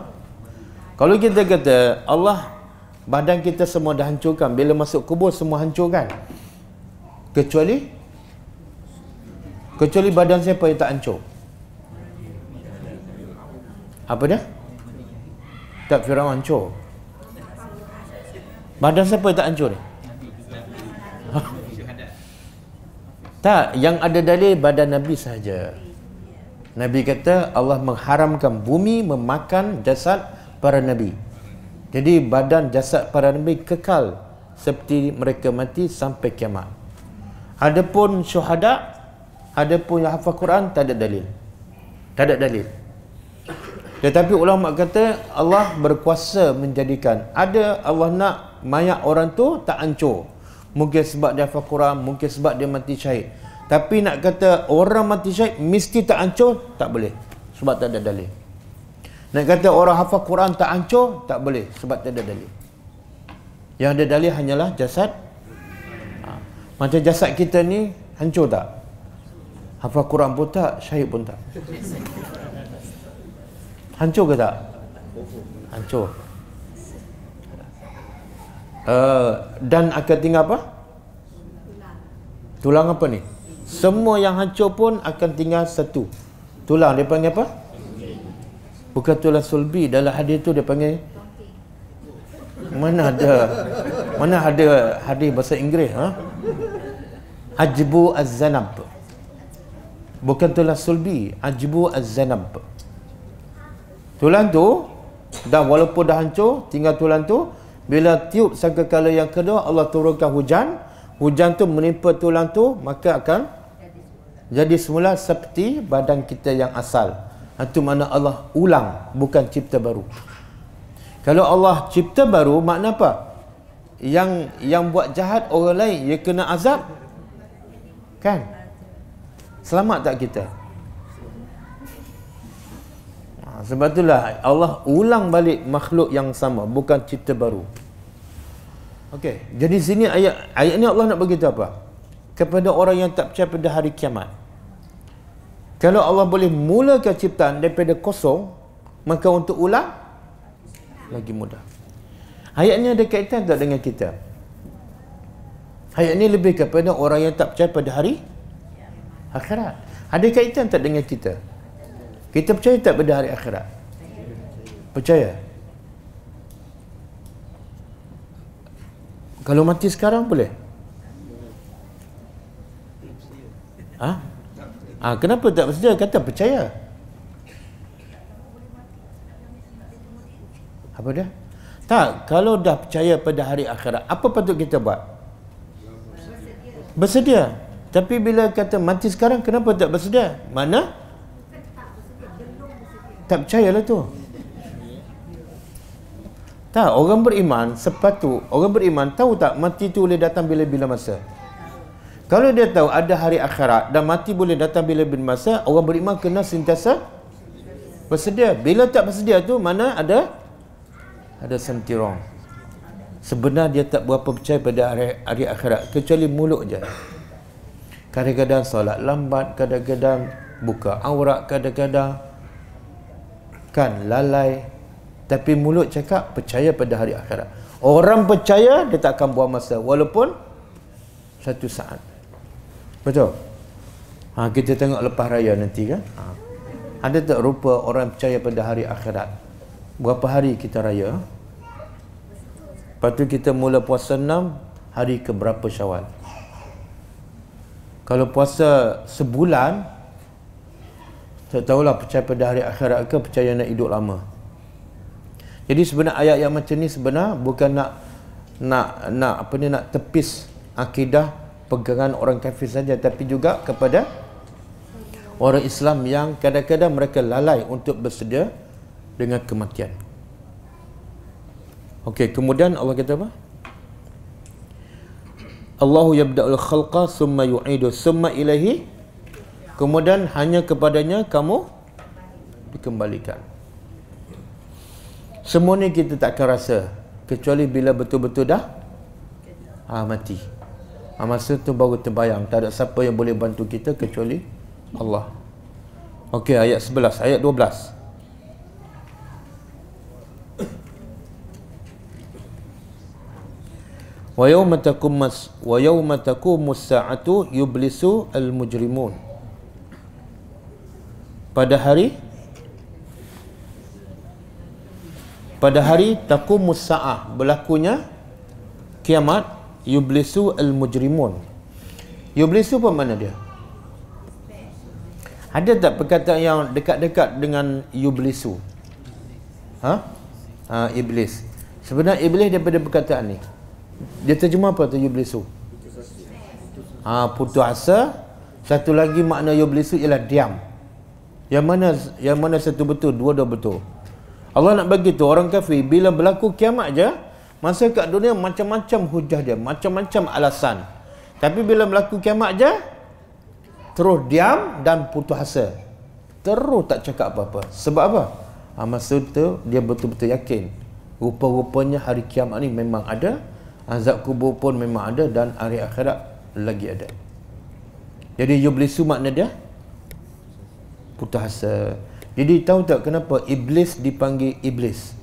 Kalau kita kata Allah badan kita semua dah hancurkan bila masuk kubur semua hancurkan. Kecuali kecuali badan siapa yang tak hancur? Apa dia? Tak Firaun hancur. Badan siapa yang tak hancur ni? [LAUGHS] Tak, yang ada dalil badan Nabi sahaja. Nabi kata Allah mengharamkan bumi memakan jasad para Nabi. Jadi badan jasad para Nabi kekal seperti mereka mati sampai kiamat. Adapun syuhada, adapun yang hafal Quran tak ada dalil. Tak ada dalil. Tetapi ulama kata Allah berkuasa menjadikan ada Allah nak mayat orang tu tak hancur. Mungkin sebab dia hafal Quran, mungkin sebab dia mati syahid. Tapi nak kata orang mati syahid mesti tak hancur, tak boleh. Sebab tak ada dalil. Nak kata orang hafal Quran tak hancur, tak boleh. Sebab tak ada dalil. Yang ada dalil hanyalah jasad. Ha. Macam jasad kita ni, hancur tak? Hafal Quran pun tak, syahid pun tak. Hancur ke tak? Hancur. Uh, dan akan tinggal apa? Tulang apa ni? Semua yang hancur pun akan tinggal satu. Tulang dia panggil apa? Bukan tulang sulbi. Dalam hadis tu dia panggil mana ada mana ada hadis bahasa Inggeris ha? Ajbu az-zanab. Bukan tulang sulbi, ajbu az-zanab. Tulang tu Dan walaupun dah hancur, tinggal tulang tu bila tiup sangkakala yang kedua Allah turunkan hujan, hujan tu menimpa tulang tu maka akan jadi semula seperti badan kita yang asal itu mana Allah ulang bukan cipta baru kalau Allah cipta baru makna apa yang yang buat jahat orang lain ia kena azab kan selamat tak kita ha, sebab itulah Allah ulang balik makhluk yang sama bukan cipta baru Okey, jadi sini ayat ayat ni Allah nak bagi apa? Kepada orang yang tak percaya pada hari kiamat. Kalau Allah boleh mulakan ciptaan daripada kosong, maka untuk ulang lagi mudah. Ayat ni ada kaitan tak dengan kita? Ayat ni lebih kepada orang yang tak percaya pada hari akhirat. Ada kaitan tak dengan kita? Kita percaya tak pada hari akhirat? percaya. Kalau mati sekarang boleh? Ha? ha? Kenapa tak bersedia? Kata percaya. Apa dia? Tak, kalau dah percaya pada hari akhirat, apa patut kita buat? Bersedia. Tapi bila kata mati sekarang, kenapa tak bersedia? Mana? Tak percayalah tu. Tak, orang beriman sepatu orang beriman tahu tak mati tu boleh datang bila-bila masa? Kalau dia tahu ada hari akhirat dan mati boleh datang bila-bila masa, orang beriman kena sentiasa bersedia. Bila tak bersedia tu mana ada ada sentirong. Sebenarnya dia tak berapa percaya pada hari, hari akhirat kecuali mulut je. Kadang-kadang solat lambat, kadang-kadang buka aurat, kadang-kadang kan lalai, tapi mulut cakap percaya pada hari akhirat orang percaya dia tak akan buang masa walaupun satu saat betul ha, kita tengok lepas raya nanti kan ha. ada tak rupa orang percaya pada hari akhirat berapa hari kita raya lepas kita mula puasa enam hari ke berapa syawal kalau puasa sebulan tak tahulah percaya pada hari akhirat ke percaya nak hidup lama jadi sebenarnya ayat yang macam ni sebenarnya bukan nak nak nak apa ni nak tepis akidah pegangan orang kafir saja tapi juga kepada orang Islam yang kadang-kadang mereka lalai untuk bersedia dengan kematian. Okey, kemudian Allah kata apa? Allahu yabda'ul khalqa summa yu'idu summa ilahi kemudian hanya kepadanya kamu dikembalikan. Semua ni kita tak akan rasa Kecuali bila betul-betul dah ha, Mati ha, Masa tu baru terbayang Tak ada siapa yang boleh bantu kita kecuali Allah Ok ayat 11 Ayat 12 ويوم تقوم ويوم تقوم الساعة يبلس المجرمون. Pada hari pada hari taqumus sa'ah berlakunya kiamat yublisu al mujrimun yublisu apa mana dia ada tak perkataan yang dekat-dekat dengan yublisu ha ha iblis sebenarnya iblis daripada perkataan ni dia terjemah apa tu yublisu ha putus asa satu lagi makna yublisu ialah diam yang mana yang mana satu betul dua dua betul Allah nak bagi tu orang kafir bila berlaku kiamat je masa kat dunia macam-macam hujah dia macam-macam alasan tapi bila berlaku kiamat je terus diam dan putus asa terus tak cakap apa-apa sebab apa ha, masa tu dia betul-betul yakin rupa-rupanya hari kiamat ni memang ada azab kubur pun memang ada dan hari akhirat lagi ada jadi you boleh sumak dia putus asa jadi tahu tak kenapa iblis dipanggil iblis?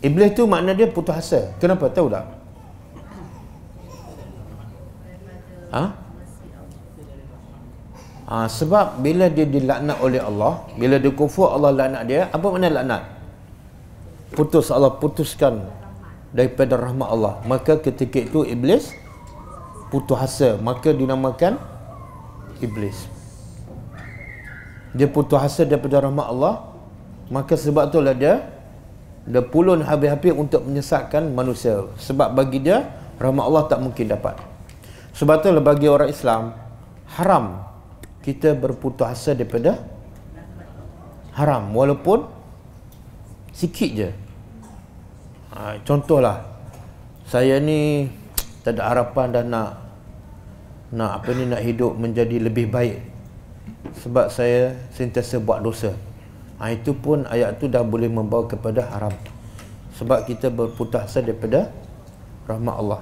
Iblis tu makna dia putus asa. Kenapa tahu tak? Ha? ha? sebab bila dia dilaknat oleh Allah, bila dia kufur Allah laknat dia, apa makna laknat? Putus Allah putuskan daripada rahmat Allah. Maka ketika itu iblis putus asa, maka dinamakan iblis dia putus asa daripada rahmat Allah maka sebab tu lah dia dia pulun habis-habis untuk menyesatkan manusia sebab bagi dia rahmat Allah tak mungkin dapat sebab tu lah bagi orang Islam haram kita berputus asa daripada haram walaupun sikit je ha, contohlah saya ni tak ada harapan dah nak nak apa ni nak hidup menjadi lebih baik sebab saya sentiasa buat dosa ha, itu pun ayat tu dah boleh membawa kepada haram sebab kita berputasa daripada rahmat Allah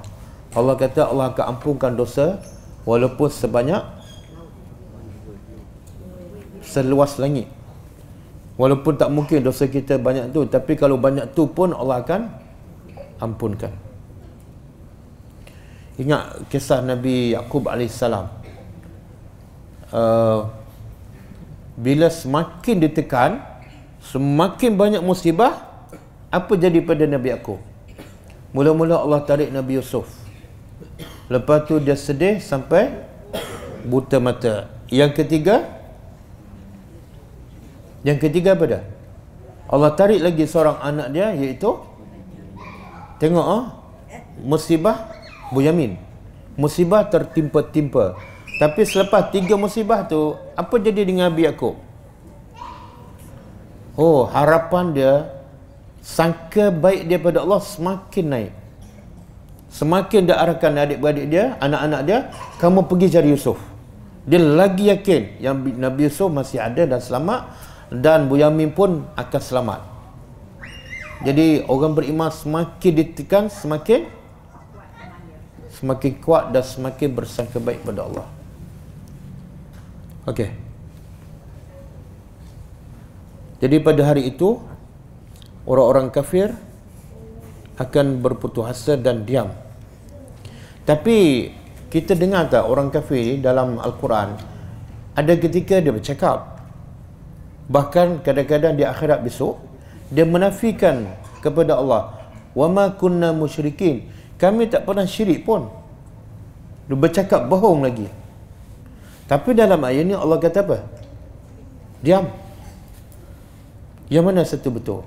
Allah kata Allah akan ampunkan dosa walaupun sebanyak seluas langit walaupun tak mungkin dosa kita banyak tu tapi kalau banyak tu pun Allah akan ampunkan ingat kisah Nabi Yaakub AS uh, bila semakin ditekan semakin banyak musibah apa jadi pada Nabi aku mula-mula Allah tarik Nabi Yusuf lepas tu dia sedih sampai buta mata yang ketiga yang ketiga apa dah Allah tarik lagi seorang anak dia iaitu tengok ah musibah Bu Yamin musibah tertimpa-timpa tapi selepas tiga musibah tu, apa jadi dengan Nabi Yaakob? Oh, harapan dia, sangka baik dia pada Allah semakin naik. Semakin dia arahkan adik-beradik dia, anak-anak dia, kamu pergi cari Yusuf. Dia lagi yakin yang Nabi Yusuf masih ada dan selamat dan Bu Yamin pun akan selamat. Jadi orang beriman semakin ditekan semakin semakin kuat dan semakin bersangka baik pada Allah. Okey. Jadi pada hari itu orang-orang kafir akan berputus asa dan diam. Tapi kita dengar tak orang kafir dalam al-Quran ada ketika dia bercakap bahkan kadang-kadang di akhirat besok dia menafikan kepada Allah wama kunna musyrikin kami tak pernah syirik pun dia bercakap bohong lagi tapi dalam ayat ni Allah kata apa? Diam. Yang mana satu betul?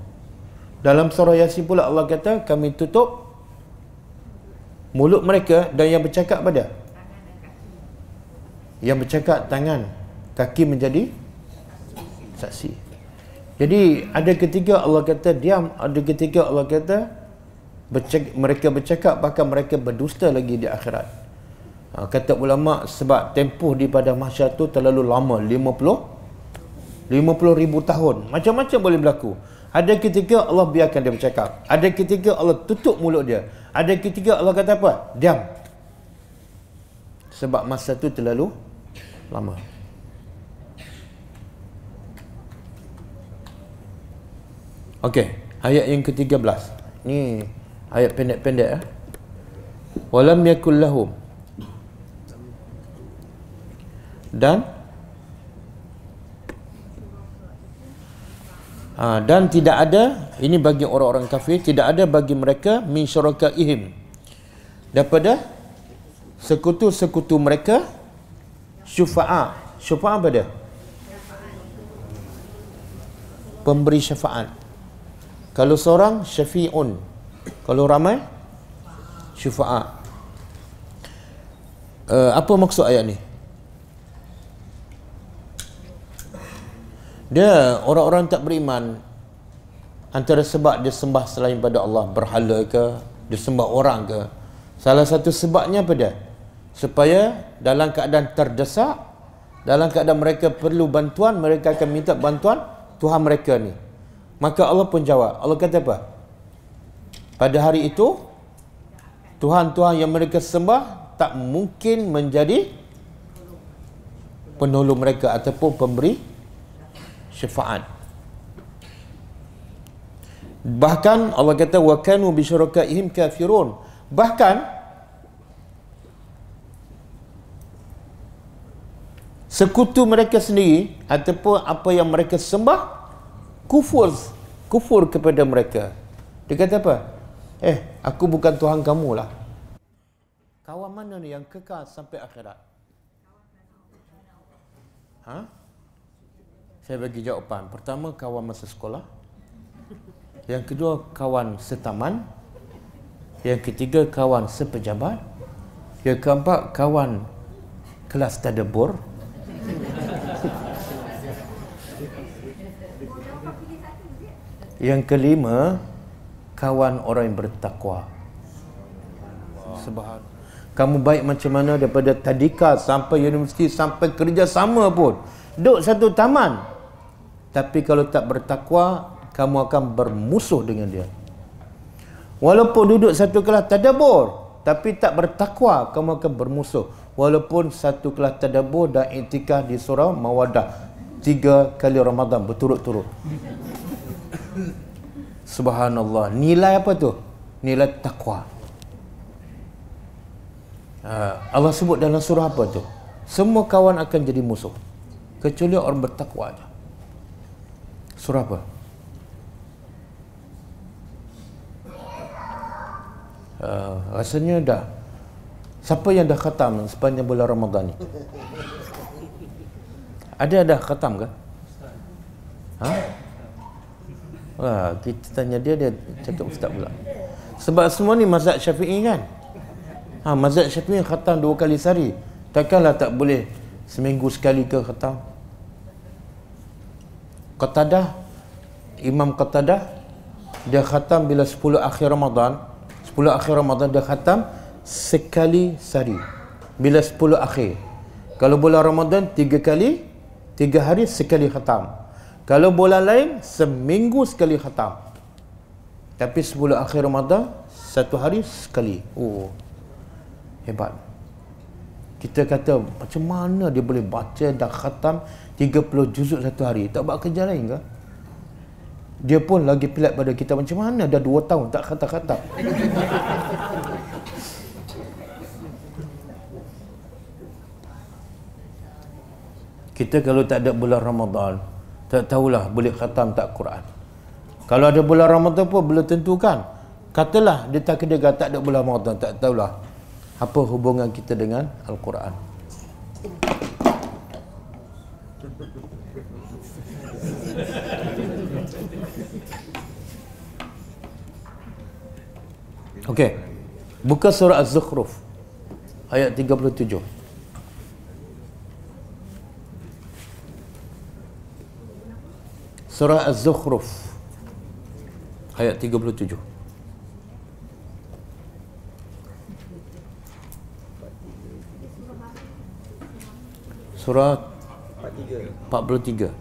Dalam surah Yasin pula Allah kata kami tutup mulut mereka dan yang bercakap pada yang bercakap tangan kaki menjadi saksi jadi ada ketika Allah kata diam ada ketika Allah kata mereka bercakap bahkan mereka berdusta lagi di akhirat Ha, kata ulama sebab tempuh di padang mahsyar tu terlalu lama 50 50,000 tahun macam-macam boleh berlaku ada ketika Allah biarkan dia bercakap ada ketika Allah tutup mulut dia ada ketika Allah kata apa diam sebab masa tu terlalu lama Okey, ayat yang ke-13. Ni ayat pendek-pendek eh. Walam yakul dan ha, dan tidak ada ini bagi orang-orang kafir tidak ada bagi mereka min ihim. daripada sekutu-sekutu mereka syufa'a syufa'a apa dia pemberi syafaat kalau seorang syafi'un kalau ramai syufa'a uh, apa maksud ayat ni Dia orang-orang tak beriman antara sebab dia sembah selain pada Allah berhala ke, dia sembah orang ke. Salah satu sebabnya apa dia? Supaya dalam keadaan terdesak, dalam keadaan mereka perlu bantuan, mereka akan minta bantuan Tuhan mereka ni. Maka Allah pun jawab. Allah kata apa? Pada hari itu Tuhan-tuhan yang mereka sembah tak mungkin menjadi penolong mereka ataupun pemberi syafaat bahkan Allah kata wa kanu bi syurakaihim kafirun bahkan sekutu mereka sendiri ataupun apa yang mereka sembah kufur kufur kepada mereka dia kata apa eh aku bukan tuhan kamu lah kawan mana ni yang kekal sampai akhirat ha huh? Saya bagi jawapan. Pertama kawan masa sekolah. Yang kedua kawan setaman. Yang ketiga kawan sepejabat. Yang keempat kawan kelas tadabur. yang kelima kawan orang yang bertakwa. Sebahagian. Kamu baik macam mana daripada tadika sampai universiti sampai kerja sama pun. Duduk satu taman, tapi kalau tak bertakwa Kamu akan bermusuh dengan dia Walaupun duduk satu kelas tadabur Tapi tak bertakwa Kamu akan bermusuh Walaupun satu kelas tadabur dan intikah di surau mawadah Tiga kali Ramadan berturut-turut Subhanallah Nilai apa tu? Nilai takwa ha, Allah sebut dalam surah apa tu? Semua kawan akan jadi musuh Kecuali orang bertakwa aja. Surah apa? Uh, rasanya dah Siapa yang dah khatam sepanjang bulan Ramadhan ni? Ada dah khatam ke? Ha? Wah, kita tanya dia, dia cakap ustaz pula Sebab semua ni mazhab syafi'i kan? Ha, mazhab syafi'i khatam dua kali sehari Takkanlah tak boleh seminggu sekali ke khatam? Qatadah Imam Qatadah dia khatam bila 10 akhir Ramadan 10 akhir Ramadan dia khatam sekali sehari bila 10 akhir kalau bulan Ramadan 3 kali 3 hari sekali khatam kalau bulan lain seminggu sekali khatam tapi 10 akhir Ramadan satu hari sekali oh hebat kita kata macam mana dia boleh baca dan khatam 30 juzuk satu hari tak buat kerja lain ke dia pun lagi pelat pada kita macam mana dah 2 tahun tak khatam-khatam [LAUGHS] kita kalau tak ada bulan Ramadan tak tahulah boleh khatam tak Quran kalau ada bulan Ramadan pun belum tentukan katalah dia tak kena tak ada bulan Ramadan tak tahulah apa hubungan kita dengan Al-Quran Okey. Buka surah Az-Zukhruf ayat 37. Surah Az-Zukhruf ayat 37. surah 43 43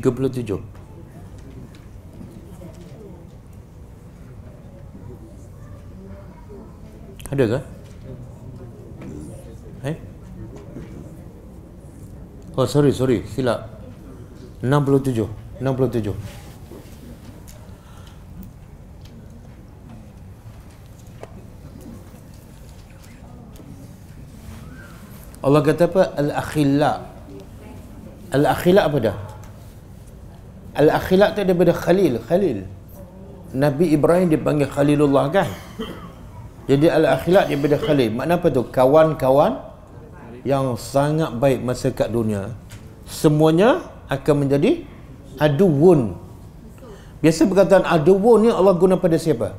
37 Ada ke? Eh? Oh sorry sorry silap 67 67 Allah kata apa? Al-akhillah Al-akhillah apa dah? Al-akhlak tu daripada Khalil, Khalil. Nabi Ibrahim dipanggil Khalilullah kan? Jadi al-akhlak daripada Khalil. Makna apa tu? Kawan-kawan yang sangat baik masa kat dunia. Semuanya akan menjadi aduun. Biasa perkataan aduun ni Allah guna pada siapa?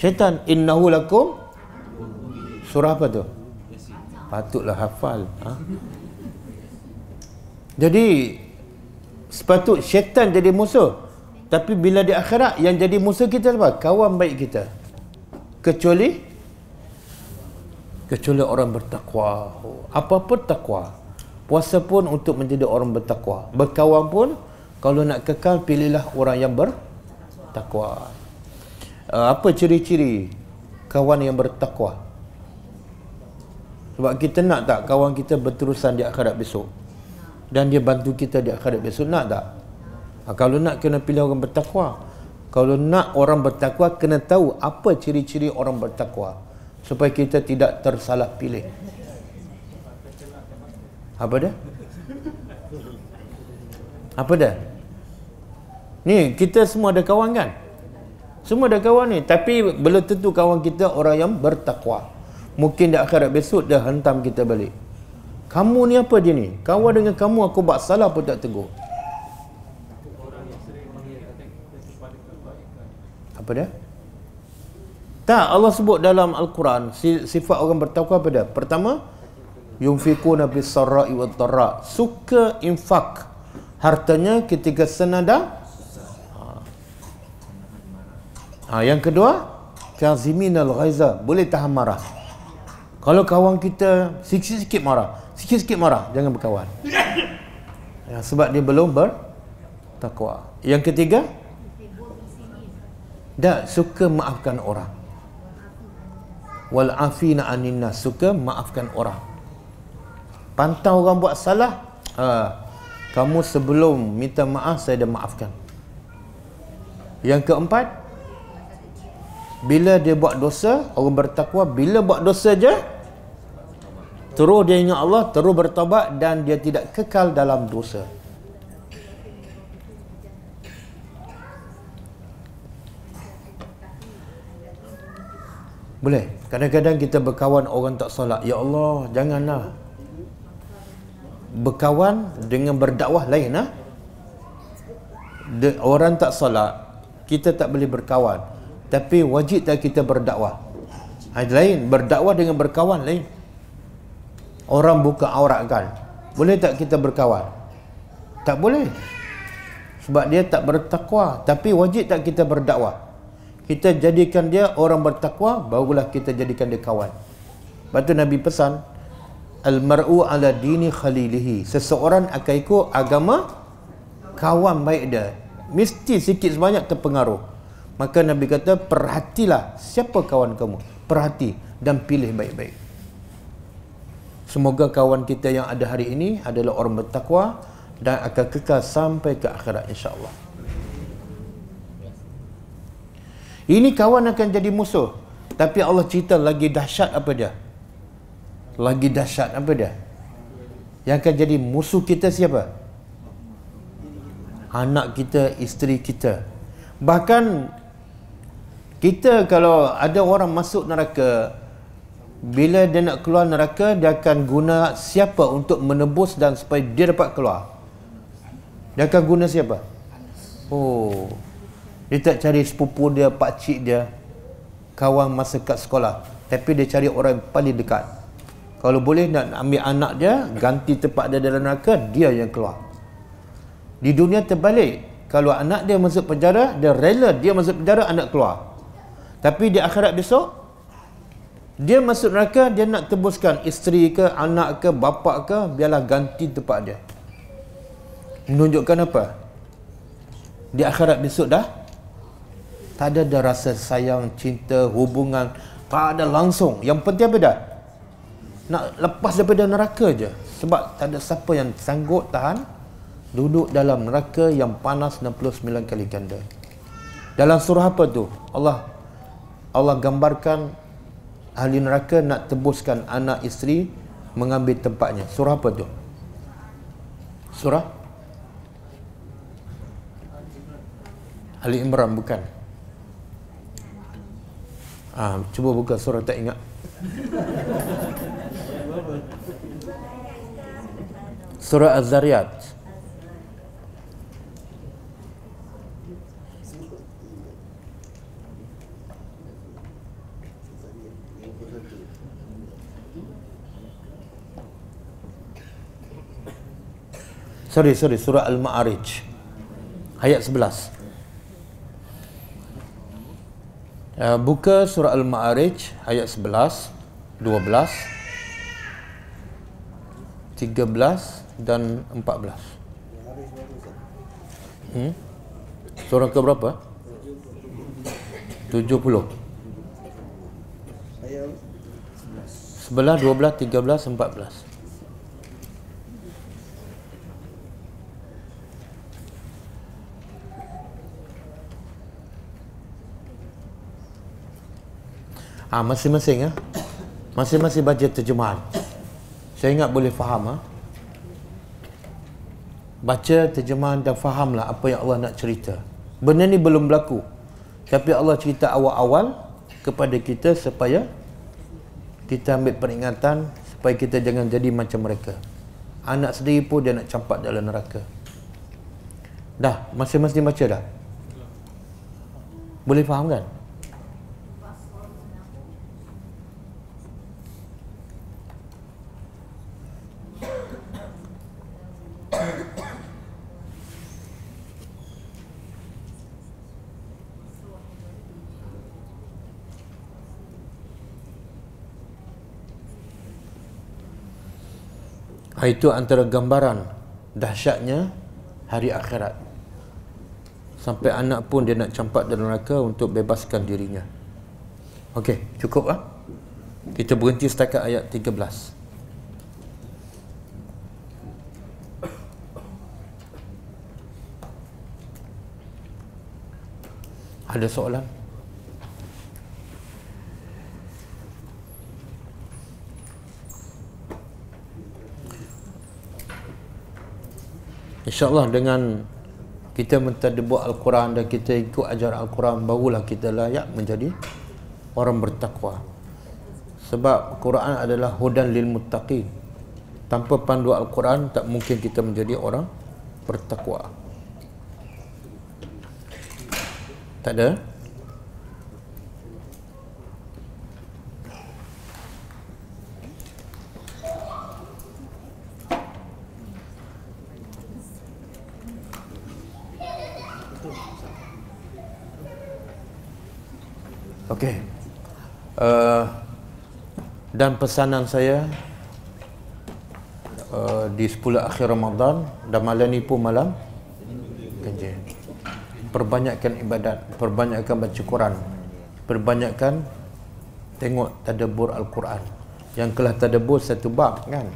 Syaitan. Innahu lakum. Surah apa tu? Patutlah hafal. Ha? Jadi sepatut syaitan jadi musuh tapi bila di akhirat yang jadi musuh kita apa kawan baik kita kecuali kecuali orang bertakwa apa pun takwa puasa pun untuk menjadi orang bertakwa berkawan pun kalau nak kekal pilihlah orang yang bertakwa uh, apa ciri-ciri kawan yang bertakwa sebab kita nak tak kawan kita berterusan di akhirat besok dan dia bantu kita di akhirat besok nak tak ha, kalau nak kena pilih orang bertakwa kalau nak orang bertakwa kena tahu apa ciri-ciri orang bertakwa supaya kita tidak tersalah pilih apa dia apa dia ni kita semua ada kawan kan semua ada kawan ni tapi belum tentu kawan kita orang yang bertakwa mungkin di akhirat besok dia hentam kita balik kamu ni apa dia ni? Kawan hmm. dengan kamu aku buat salah pun tak tegur. Apa dia? Tak, Allah sebut dalam Al-Quran sifat orang bertakwa apa dia? Pertama, yunfikuna bisarra'i wa tarra. Suka infak hartanya ketika senada ha. ha, yang kedua, kazimin al-ghaiza, boleh tahan marah. Kalau kawan kita sikit-sikit marah, sikit-sikit marah, jangan berkawan. Ya, sebab dia belum bertakwa. Yang ketiga, dah suka maafkan orang. Wal afina suka maafkan orang. Pantau orang buat salah, ha, kamu sebelum minta maaf saya dah maafkan. Yang keempat, bila dia buat dosa, orang bertakwa bila buat dosa je terus dia ingat Allah, terus bertobat dan dia tidak kekal dalam dosa. Boleh. Kadang-kadang kita berkawan orang tak salat, Ya Allah, janganlah. Berkawan dengan berdakwah lain ah. Orang tak salat, kita tak boleh berkawan tapi wajib tak kita berdakwah. Hal lain berdakwah dengan berkawan lain. Orang buka aurat kan. Boleh tak kita berkawan? Tak boleh. Sebab dia tak bertakwa, tapi wajib tak kita berdakwah. Kita jadikan dia orang bertakwa barulah kita jadikan dia kawan. Batu Nabi pesan al mar'u ala dini khalilihi. Seseorang akan ikut agama kawan baik dia. Mesti sikit sebanyak terpengaruh. Maka Nabi kata perhatilah siapa kawan kamu Perhati dan pilih baik-baik Semoga kawan kita yang ada hari ini adalah orang bertakwa Dan akan kekal sampai ke akhirat insya Allah. Ini kawan akan jadi musuh Tapi Allah cerita lagi dahsyat apa dia Lagi dahsyat apa dia Yang akan jadi musuh kita siapa Anak kita, isteri kita Bahkan kita kalau ada orang masuk neraka bila dia nak keluar neraka dia akan guna siapa untuk menebus dan supaya dia dapat keluar dia akan guna siapa oh dia tak cari sepupu dia pakcik dia kawan masa kat sekolah tapi dia cari orang paling dekat kalau boleh nak ambil anak dia ganti tempat dia dalam neraka dia yang keluar di dunia terbalik kalau anak dia masuk penjara dia rela dia masuk penjara anak keluar tapi di akhirat besok dia masuk neraka dia nak tebuskan isteri ke anak ke bapa ke biarlah ganti tempat dia. Menunjukkan apa? Di akhirat besok dah tak ada dah rasa sayang, cinta, hubungan tak ada langsung. Yang penting apa dah? Nak lepas daripada neraka je. Sebab tak ada siapa yang sanggup tahan duduk dalam neraka yang panas 69 kali ganda. Dalam surah apa tu? Allah Allah gambarkan ahli neraka nak tebuskan anak isteri mengambil tempatnya. Surah apa tu? Surah Ali Imran bukan. Ah, cuba buka surah tak ingat. Surah Az-Zariyat. Sorry, sorry, surah Al-Ma'arij Ayat 11 uh, Buka surah Al-Ma'arij Ayat 11 12 13 dan 14 hmm? Surah ke berapa? puluh. Sebelah, dua belas, tiga belas, empat belas. Ah ha, masing-masing ya. Ha? Masing-masing baca terjemahan. Saya ingat boleh faham ah. Ha? Baca terjemahan dan fahamlah apa yang Allah nak cerita. Benda ni belum berlaku. Tapi Allah cerita awal-awal kepada kita supaya kita ambil peringatan supaya kita jangan jadi macam mereka. Anak sendiri pun dia nak campak dalam neraka. Dah, masing-masing baca dah. Boleh faham kan? Itu antara gambaran dahsyatnya hari akhirat. Sampai anak pun dia nak campak dalam neraka untuk bebaskan dirinya. Okey, cukup ah. Kita berhenti setakat ayat 13. Ada soalan? InsyaAllah dengan kita mentadabur Al-Quran dan kita ikut ajar Al-Quran barulah kita layak menjadi orang bertakwa. Sebab Al Quran adalah hudan lil muttaqin. Tanpa panduan Al-Quran tak mungkin kita menjadi orang bertakwa. Tak ada? Okey. Uh, dan pesanan saya uh, di sepuluh akhir Ramadan dan malam ni pun malam kerja. Perbanyakkan ibadat, perbanyakkan baca Quran. Perbanyakkan tengok tadabbur Al-Quran. Yang kelas tadabbur satu bab kan.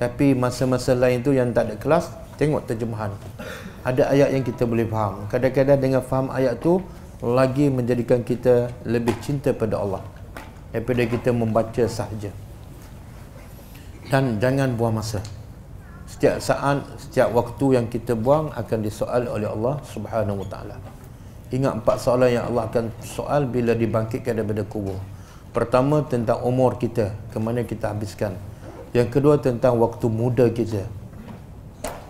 Tapi masa-masa lain tu yang tak ada kelas, tengok terjemahan. Ada ayat yang kita boleh faham. Kadang-kadang dengan faham ayat tu, lagi menjadikan kita lebih cinta pada Allah daripada kita membaca sahaja dan jangan buang masa setiap saat setiap waktu yang kita buang akan disoal oleh Allah Subhanahu Wa Taala ingat empat soalan yang Allah akan soal bila dibangkitkan daripada kubur pertama tentang umur kita ke mana kita habiskan yang kedua tentang waktu muda kita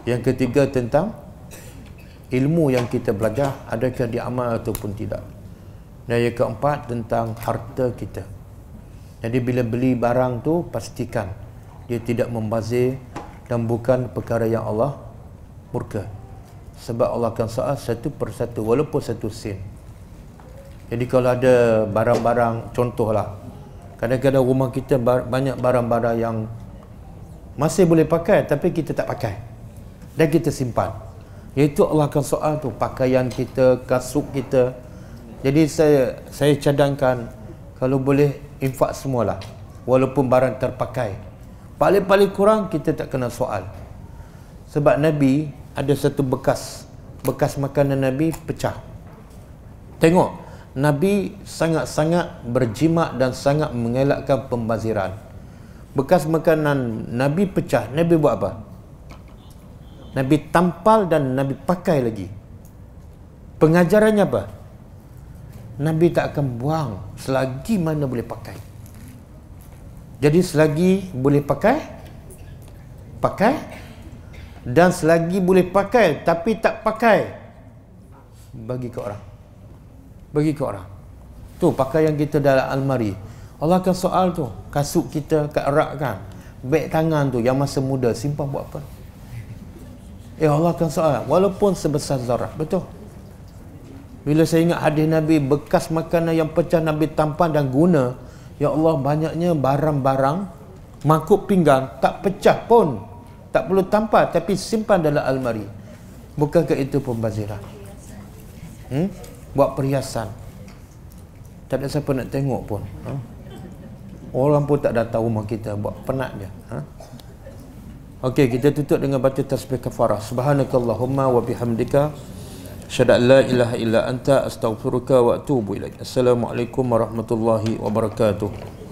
yang ketiga tentang ilmu yang kita belajar adakah diamal ataupun tidak dan yang keempat tentang harta kita jadi bila beli barang tu pastikan dia tidak membazir dan bukan perkara yang Allah murka sebab Allah akan soal satu persatu walaupun satu sen jadi kalau ada barang-barang contohlah kadang-kadang rumah kita banyak barang-barang yang masih boleh pakai tapi kita tak pakai dan kita simpan Iaitu Allah akan soal tu Pakaian kita, kasut kita Jadi saya saya cadangkan Kalau boleh infak semualah Walaupun barang terpakai Paling-paling kurang kita tak kena soal Sebab Nabi ada satu bekas Bekas makanan Nabi pecah Tengok Nabi sangat-sangat berjimat dan sangat mengelakkan pembaziran Bekas makanan Nabi pecah Nabi buat apa? Nabi tampal dan Nabi pakai lagi. Pengajarannya apa? Nabi tak akan buang selagi mana boleh pakai. Jadi selagi boleh pakai, pakai dan selagi boleh pakai tapi tak pakai bagi ke orang. Bagi ke orang. Tu pakai yang kita dalam almari. Allah akan soal tu, kasut kita kat rak kan. Beg tangan tu yang masa muda simpan buat apa? Ya Allah akan soal Walaupun sebesar zarah Betul Bila saya ingat hadis Nabi Bekas makanan yang pecah Nabi tampan dan guna Ya Allah banyaknya barang-barang Mangkuk pinggang Tak pecah pun Tak perlu tampan Tapi simpan dalam almari Bukankah itu pembaziran hmm? Buat perhiasan Tak ada siapa nak tengok pun ha? Orang pun tak datang rumah kita Buat penat dia ha? Okey, kita tutup dengan baca tasbih kafarah. Subhanakallahumma wa bihamdika syada la ilaha illa anta astaghfiruka wa atubu ilaik. Assalamualaikum warahmatullahi wabarakatuh.